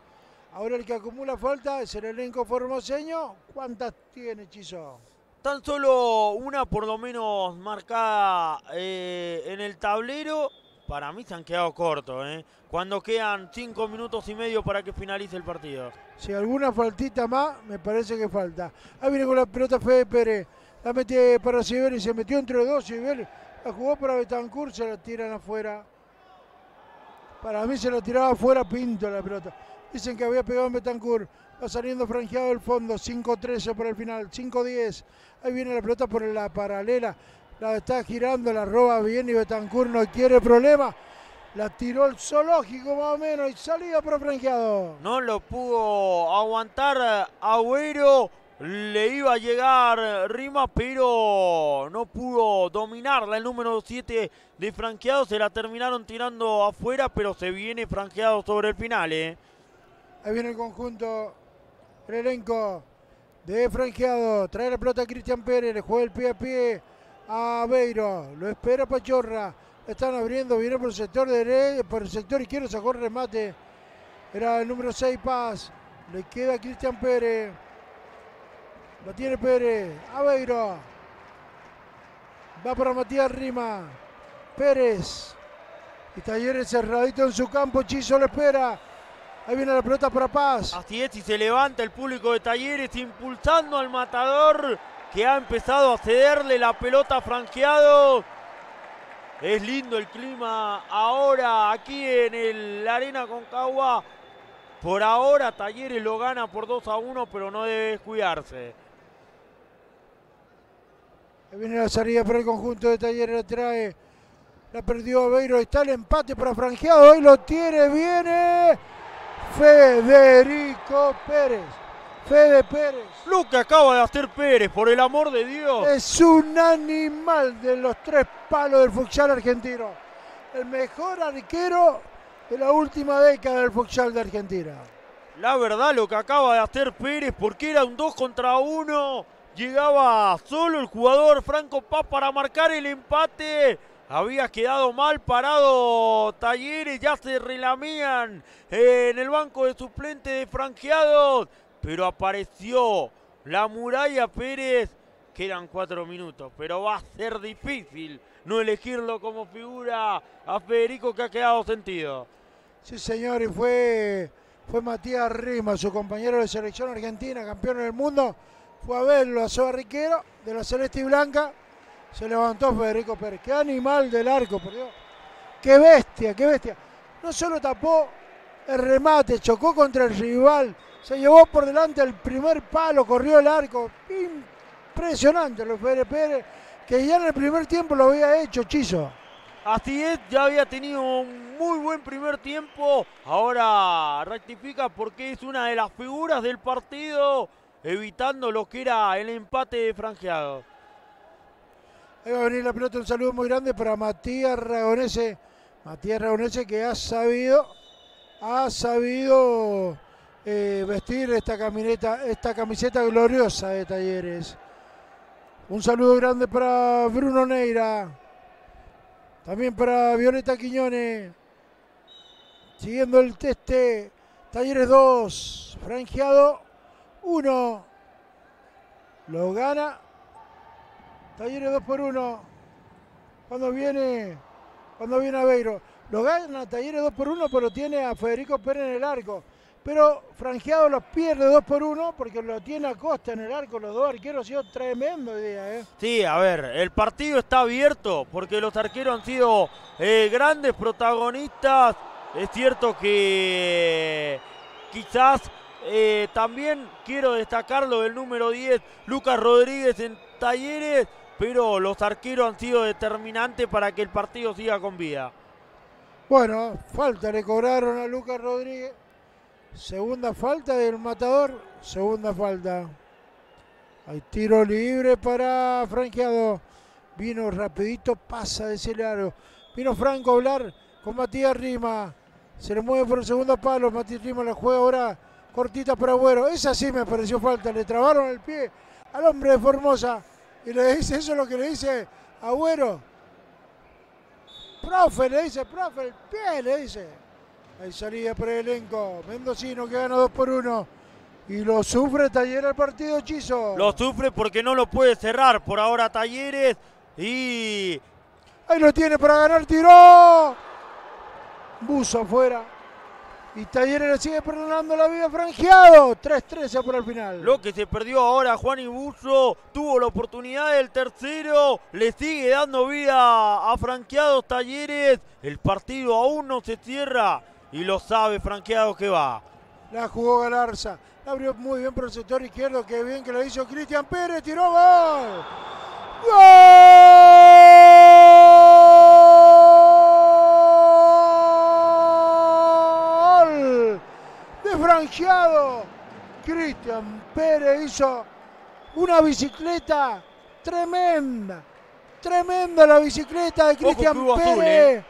Speaker 1: Ahora el que acumula falta es el elenco formoseño. ¿Cuántas tiene, Chizo?
Speaker 2: Tan solo una por lo menos marcada eh, en el tablero para mí se han quedado cortos, ¿eh? cuando quedan cinco minutos y medio para que finalice el partido.
Speaker 1: Si alguna faltita más, me parece que falta. Ahí viene con la pelota Fede Pérez, la mete para y se metió entre dos, Sibeli la jugó para Betancourt, se la tiran afuera. Para mí se la tiraba afuera Pinto la pelota. Dicen que había pegado en Betancourt. Va saliendo franjeado el fondo. 5-13 para el final. 5-10. Ahí viene la pelota por la paralela. La está girando, la roba bien y Betancur no quiere problema. La tiró el zoológico más o menos y salió por franqueado. No lo pudo aguantar eh, Agüero. Le iba a
Speaker 2: llegar Rima, pero no pudo dominarla. El número 7 de franqueado se la terminaron tirando afuera, pero se viene franqueado sobre el final. Eh.
Speaker 1: Ahí viene el conjunto, el elenco de franqueado. Trae la pelota a Cristian Pérez, le juega el pie a pie a Aveiro. Lo espera Pachorra. Están abriendo, viene por el sector derecho, por el sector izquierdo, sacó el remate. Era el número 6 Paz. Le queda Cristian Pérez. lo tiene Pérez. Aveiro. Va para Matías Rima. Pérez. Y Talleres cerradito en su campo. Chizo lo espera. Ahí viene la pelota para Paz.
Speaker 2: Así es, y se levanta el público de Talleres impulsando al matador que ha empezado a cederle la pelota franqueado. Es lindo el clima ahora aquí en el Arena Concagua. Por ahora Talleres lo gana por 2 a 1, pero no debe descuidarse.
Speaker 1: Viene la salida por el conjunto de Talleres, la trae. La perdió abeiro está el empate para Franqueado. hoy lo tiene, viene Federico Pérez. Fede Pérez. Lo que acaba de hacer Pérez, por el amor de Dios. Es un animal de los tres palos del futsal argentino. El mejor arquero de la última década del futsal de Argentina.
Speaker 2: La verdad, lo que acaba de hacer Pérez, porque era un 2 contra 1. Llegaba solo el jugador Franco Paz para marcar el empate. Había quedado mal parado Talleres, ya se relamían eh, en el banco de suplentes de franqueados pero apareció la muralla Pérez. Quedan cuatro minutos, pero va a ser difícil no elegirlo como figura a Federico que ha quedado sentido.
Speaker 1: Sí, señores fue, fue Matías Rima, su compañero de selección argentina, campeón del mundo. Fue a verlo a Sobarriquero de la Celeste y Blanca. Se levantó Federico Pérez. Qué animal del arco, por Dios. Qué bestia, qué bestia. No solo tapó el remate, chocó contra el rival se llevó por delante el primer palo, corrió el arco. Impresionante lo Pérez Pérez, que ya en el primer tiempo lo había hecho Chizo. es, ya había tenido un muy buen primer tiempo.
Speaker 2: Ahora rectifica porque es una de las figuras del partido, evitando lo que era el empate de franjeado.
Speaker 1: Ahí va a venir la pelota, un saludo muy grande para Matías Ragonese. Matías Ragonese que ha sabido, ha sabido eh, vestir esta camiseta, esta camiseta gloriosa de Talleres. Un saludo grande para Bruno Neira, también para Violeta Quiñones, siguiendo el teste, Talleres 2, franjeado 1, lo gana, Talleres 2 por 1, cuando viene, cuando viene Aveiro, lo gana Talleres 2 por 1, pero tiene a Federico Pérez en el arco, pero franjeado los pierde 2 por 1 porque lo tiene a costa en el arco, los dos arqueros han sido tremendo idea. ¿eh?
Speaker 2: Sí, a ver, el partido está abierto porque los arqueros han sido eh, grandes protagonistas. Es cierto que quizás eh, también quiero destacarlo lo del número 10, Lucas Rodríguez en Talleres, pero los arqueros han sido determinantes para que el partido siga con vida.
Speaker 1: Bueno, falta le cobraron a Lucas Rodríguez. Segunda falta del matador. Segunda falta. Hay tiro libre para Franqueado. Vino rapidito, pasa de ese Vino Franco a hablar con Matías Rima. Se le mueve por el segundo palo. Matías Rima la juega ahora cortita para Agüero. Esa sí me pareció falta. Le trabaron el pie al hombre de Formosa. Y le dice, eso es lo que le dice Agüero. Profe, le dice, profe, el pie, le dice. Hay salida por el elenco. Mendocino que gana 2 por 1. Y lo sufre Talleres el partido, Chizo.
Speaker 2: Lo sufre porque no lo puede cerrar por ahora Talleres. Y...
Speaker 1: Ahí lo tiene para ganar, tiró. Buso afuera. Y Talleres le sigue perdonando la vida franjeado. 3-13 por el final. Lo que se perdió ahora Juan y Busso...
Speaker 2: Tuvo la oportunidad del tercero. Le sigue dando vida a franqueados Talleres. El partido aún no se cierra y lo sabe franqueado que va.
Speaker 1: La jugó Galarza, abrió muy bien por el sector izquierdo, qué bien que lo hizo Cristian Pérez, tiró gol. ¡Gol! De franqueado, Cristian Pérez hizo una bicicleta tremenda, tremenda la bicicleta de Cristian Pérez eh.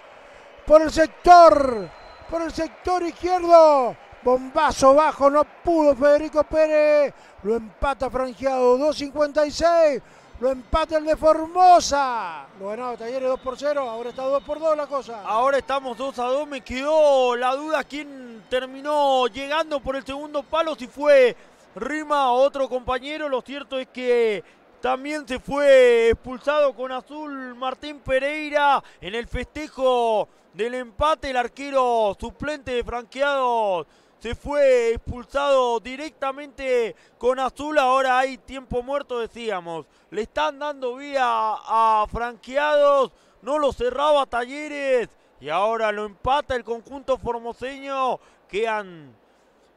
Speaker 1: por el sector por el sector izquierdo. Bombazo bajo, no pudo Federico Pérez. Lo empata franjeado, 2.56. Lo empata el de Formosa. Lo ganaba Talleres 2 por 0. Ahora está 2 por
Speaker 2: 2 la cosa. Ahora estamos 2 a 2. Me quedó la duda quién terminó llegando por el segundo palo. Si fue Rima o otro compañero. Lo cierto es que también se fue expulsado con azul Martín Pereira en el festejo del empate. El arquero suplente de franqueados se fue expulsado directamente con Azul. Ahora hay tiempo muerto, decíamos. Le están dando vía a franqueados. No lo cerraba Talleres. Y ahora lo empata el conjunto formoseño. Quedan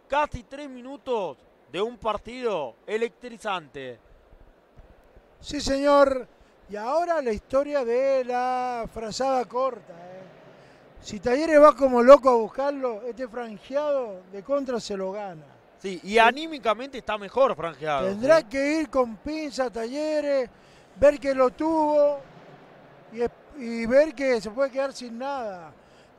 Speaker 2: casi tres minutos de un partido electrizante.
Speaker 1: Sí, señor. Y ahora la historia de la frazada corta. ¿eh? Si Talleres va como loco a buscarlo, este franjeado de contra se lo gana. Sí, y
Speaker 2: anímicamente está mejor franjeado. Tendrá
Speaker 1: que ir con pinza Talleres, ver que lo tuvo y, y, ver que se puede quedar sin nada.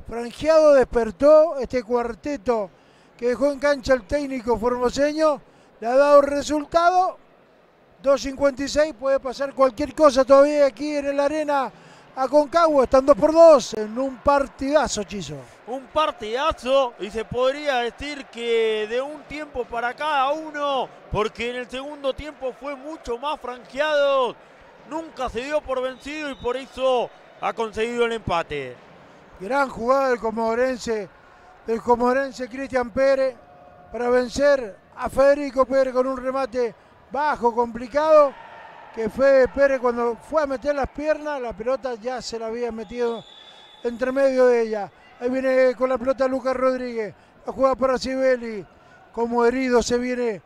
Speaker 1: Franjeado despertó este cuarteto que dejó en cancha el técnico formoseño, le ha dado resultado. 2.56, puede pasar cualquier cosa todavía aquí en el arena. A están estando por dos en un partidazo, Chizo.
Speaker 2: Un partidazo y se podría decir que de un tiempo para cada uno, porque en el segundo tiempo fue mucho más franqueado, nunca se dio por vencido y por eso ha conseguido el empate.
Speaker 1: Gran jugada del comodorense, del comodorense Cristian Pérez para vencer a Federico Pérez con un remate bajo, complicado que fue Pérez cuando fue a meter las piernas, la pelota ya se la había metido entre medio de ella. Ahí viene con la pelota Lucas Rodríguez, la juega para Sibeli, como herido se viene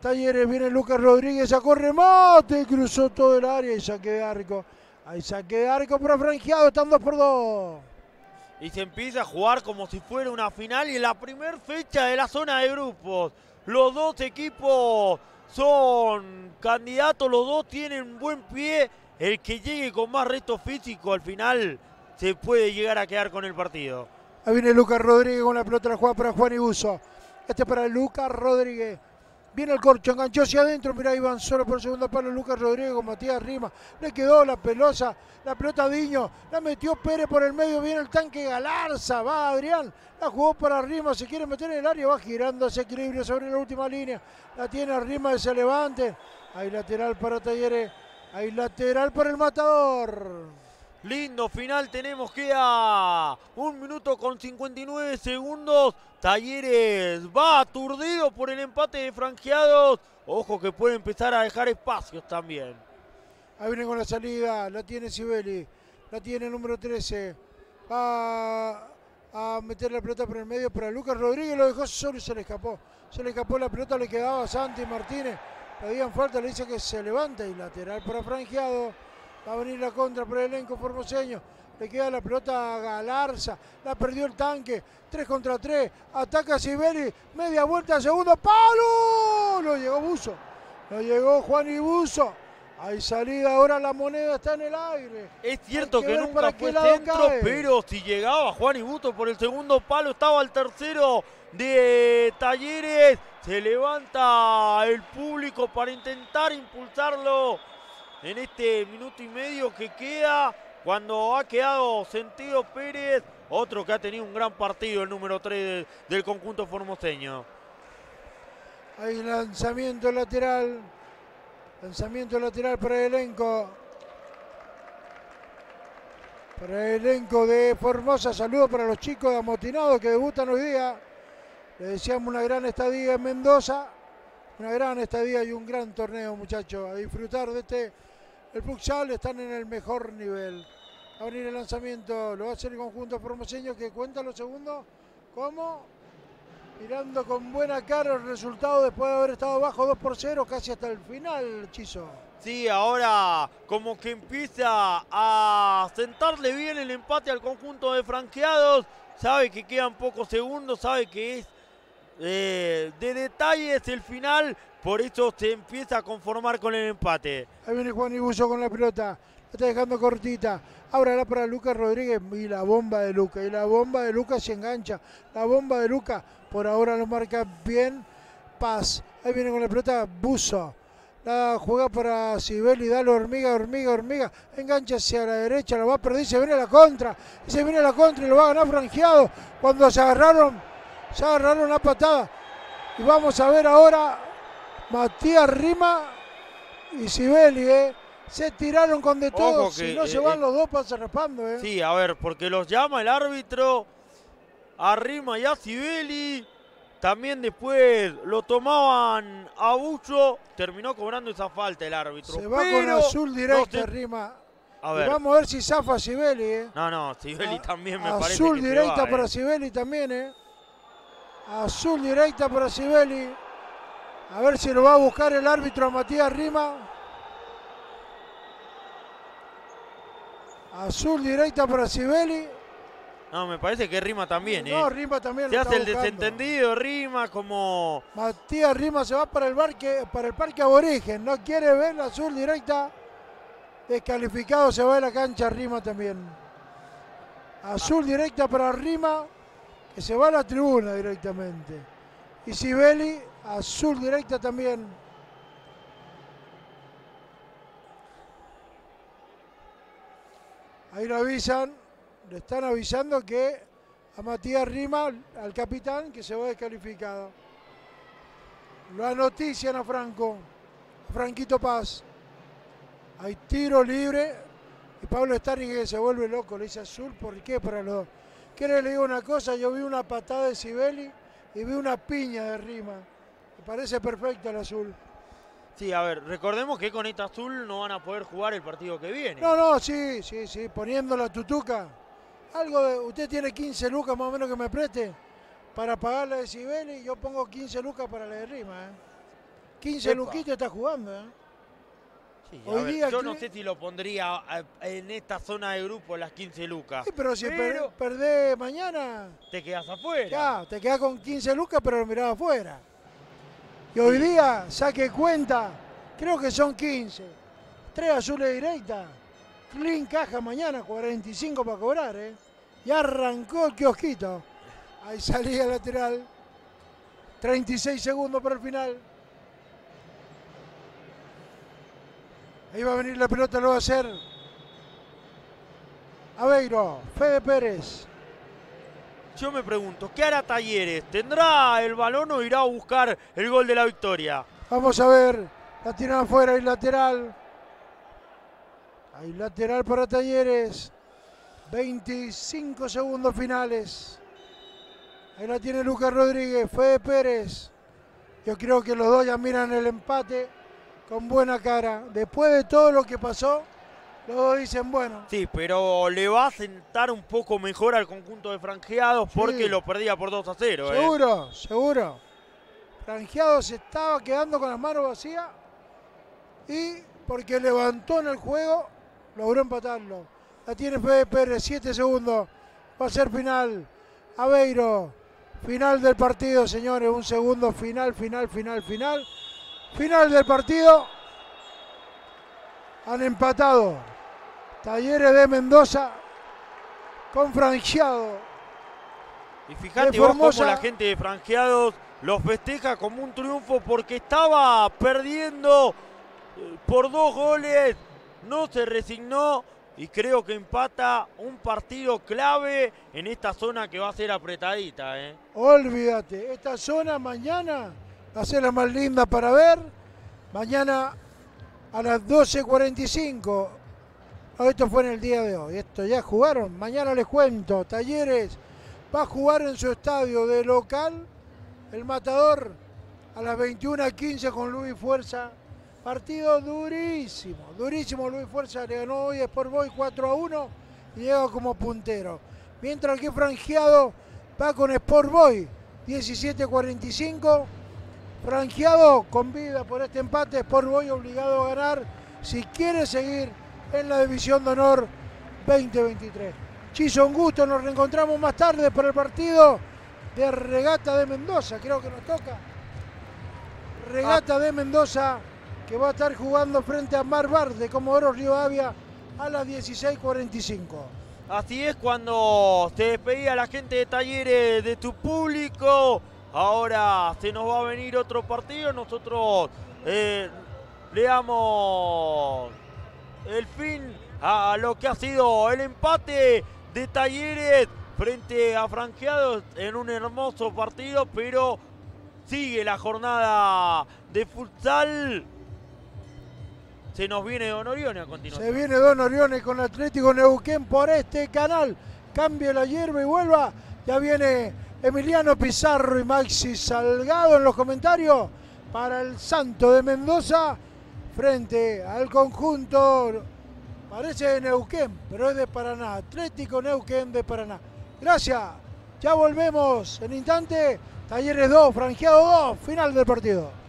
Speaker 1: Talleres, viene Lucas Rodríguez, sacó remate, cruzó todo el área y saque de arco. Ahí saque de arco por franqueado, están 2 por dos
Speaker 2: Y se empieza a jugar como si fuera una final y en la primera fecha de la zona de grupos. Los dos equipos son candidatos los dos, tienen buen pie. El que llegue con más resto físico al final se puede llegar a quedar con el partido.
Speaker 1: Ahí viene Lucas Rodríguez con la pelota la jugada para Juan Ibuso. Este es para Lucas Rodríguez. Viene el corcho, enganchó hacia adentro. Mirá, ahí van solo por segunda palo. Lucas Rodrigo, Matías Rima. Le quedó la pelosa la pelota Diño. La metió Pérez por el medio. Viene el tanque Galarza. Va Adrián. La jugó para Rima. Se quiere meter en el área. Va girando ese equilibrio sobre la última línea. La tiene Rima de se levante. Hay lateral para Talleres. Hay lateral para el matador.
Speaker 2: Lindo final, tenemos que a un minuto con 59 segundos. Talleres va aturdido por el empate de franjeados. Ojo que puede empezar a dejar espacios también.
Speaker 1: Ahí viene con la salida, la tiene Sibeli, la tiene el número 13. Va a meter la pelota por el medio para Lucas Rodríguez, lo dejó solo y se le escapó. Se le escapó la pelota, le quedaba a Santi Martínez. Le habían falta, le dice que se levanta y lateral para Franjeados va a venir la contra por el elenco formoseño, le queda la pelota a Galarza, la perdió el tanque, 3 contra 3, ataca Siberi. media vuelta, segundo palo, lo llegó Buzo, no llegó Juan y Buzo, hay salida, ahora la moneda está en el aire.
Speaker 2: Es cierto que, nunca fue centro, pero si llegaba Juan Ibuto por el segundo palo, estaba el tercero de Talleres. Se levanta el público para intentar impulsarlo en este minuto y medio que queda. Cuando ha quedado sentido Pérez, otro que ha tenido un gran partido, el número 3 del, conjunto formoseño.
Speaker 1: Hay lanzamiento lateral. Lanzamiento lateral para el elenco. Para el elenco de Formosa. Saludos para los chicos de Amotinado, que debutan hoy día. Les deseamos una gran estadía en Mendoza. Una gran estadía y un gran torneo, muchachos. A disfrutar de este el futsal están en el mejor nivel. A venir el lanzamiento, lo hace el conjunto formoseño que cuenta los segundos. ¿Cómo? Mirando con buena cara el resultado después de haber estado bajo 2 por 0 casi hasta el final, Chizo. Sí,
Speaker 2: ahora como que empieza a sentarle bien el empate al conjunto de franqueados. Sabe que quedan pocos segundos, sabe que es eh, de detalles el final, por esto se empieza a conformar con el empate.
Speaker 1: Ahí viene Juan Ibuso con la pelota. La está dejando cortita. Ahora la para Lucas Rodríguez. Y la bomba de Lucas. Y la bomba de Lucas se engancha. La bomba de Lucas. Por ahora lo marca bien. Paz. Ahí viene con la pelota buzo, La juega para Sibeli, la hormiga, hormiga, hormiga. Engancha hacia la derecha, lo va a perder, se viene la contra. Se viene la contra y lo va a ganar franjeado. Cuando se agarraron, se agarraron la patada. Y vamos a ver ahora Matías Rima y Sibeli, ¿eh? Se tiraron con de todo, si no eh, se van eh, los dos pasan raspando, ¿eh?
Speaker 2: Sí, a ver, porque los llama el árbitro, a Rima y a Sibeli. También después lo tomaban a Bucho, terminó cobrando esa falta el árbitro. Se va con azul directo, Rima. A ver. vamos
Speaker 1: a ver si zafa Sibeli, ¿eh?
Speaker 2: No, no, Sibeli
Speaker 1: también me parece Azul directa para eh. Sibeli también, ¿eh? Azul directa para Sibeli. A ver si lo va a buscar el árbitro a Matías Rima. Azul directa para Sibeli.
Speaker 2: No, me parece que Rima también, no, ¿eh? No, Rima también. Se hace el desentendido, Rima como...
Speaker 1: Matías Rima se va para el, para el parque aborigen. No quiere ver la azul directa. Descalificado se va de la cancha Rima también. Azul directa para Rima, que se va a la tribuna directamente. Y Sibeli Azul directa también. Ahí lo avisan, le están avisando que a Matías Rima, al capitán, que se va descalificado. Lo anotician a Franco, a Franquito Paz. Hay tiro libre y Pablo Starling se vuelve loco, le dice azul, ¿por qué para los dos? le digo una cosa? Yo vi una patada de Sibeli y vi una piña de Rima parece perfecto el azul.
Speaker 2: Sí, a ver, recordemos que con esta azul no van a poder jugar el partido que viene. No, no,
Speaker 1: sí, sí, sí, poniendo la tutuca. Algo de, usted tiene 15 lucas más o menos que me preste para pagar la de Y yo pongo 15 lucas para la de Rima. ¿eh? 15 está jugando. ¿eh? Hoy día yo no
Speaker 2: sé si lo pondría eh, en esta zona de grupo las 15 lucas. Sí, pero si pero...
Speaker 1: perdés mañana... Te quedas afuera. Ya, te quedas con 15 lucas pero lo mirás afuera. Y hoy día, saque cuenta, creo que son 15. Tres azules directas. Clean caja mañana, 45 para cobrar, ¿eh? Y arrancó el kiosquito. Ahí salía lateral. 36 segundos para el final. Ahí va a venir la pelota, lo va a hacer Aveiro, Fede
Speaker 2: Pérez. Yo me pregunto, ¿qué hará Talleres? ¿Tendrá el balón o irá a buscar el gol de la victoria?
Speaker 1: Vamos a ver, la tiran afuera, hay lateral. Hay lateral para Talleres. 25 segundos finales. Ahí la tiene Lucas Rodríguez, Fede Pérez. Yo creo que los dos ya miran el empate con buena cara. Después de todo lo que pasó, los dicen bueno.
Speaker 2: Sí, pero le va a sentar un poco mejor al conjunto de franjeados porque lo perdía por 2 a 0. ¿eh? Seguro,
Speaker 1: seguro. Franjeados estaba quedando con las manos vacías y porque levantó en el juego, logró empatarlo. La tiene Fede 7 segundos. Va a ser final. Aveiro, final del partido, señores. Un segundo, final, final, final, final. Final del partido. Han empatado. Talleres de Mendoza con franjeado.
Speaker 2: Y fíjate vos cómo la gente de franjeados los festeja como un triunfo porque estaba perdiendo eh, por dos goles, no se resignó y creo que empata un partido clave en esta zona que va a ser apretadita. ¿eh?
Speaker 1: Olvídate, esta zona mañana va a ser la más linda para ver. Mañana a las 12.45 Oh, esto fue en el día de hoy. Esto ya jugaron. Mañana les cuento. Talleres va a jugar en su estadio de local. El Matador a las 21.15 con Luis Fuerza. Partido durísimo. Durísimo Luis Fuerza. Le ganó hoy a Sport 4 a 1. Y llega como puntero. Mientras que Franjeado va con Sport Boy 17.45. Franjeado con vida por este empate. Sport Boy obligado a ganar. Si quiere seguir en la División de Honor 2023. Chiso, un gusto, nos reencontramos más tarde para el partido de Regata de Mendoza, creo que nos toca. Regata de Mendoza que va a estar jugando frente a Mar como de Comodoro avia a las 16.45. Así es cuando
Speaker 2: te despedía la gente de Talleres de tu público. Ahora se nos va a venir otro partido. Nosotros eh, le el fin a lo que ha sido el empate de Talleres frente a Franqueados en un hermoso partido, pero sigue la jornada de futsal. Se nos viene Don Orione a
Speaker 1: continuación. Se viene Don Orione con Atlético Neuquén por este canal. Cambie la hierba y vuelva. Ya viene Emiliano Pizarro y Maxi Salgado en los comentarios para el Santo de Mendoza frente al conjunto, parece Neuquén, pero es de Paraná, Atlético Neuquén de Paraná. Gracias, ya volvemos en instante, Talleres 2, franjeado 2, final del partido.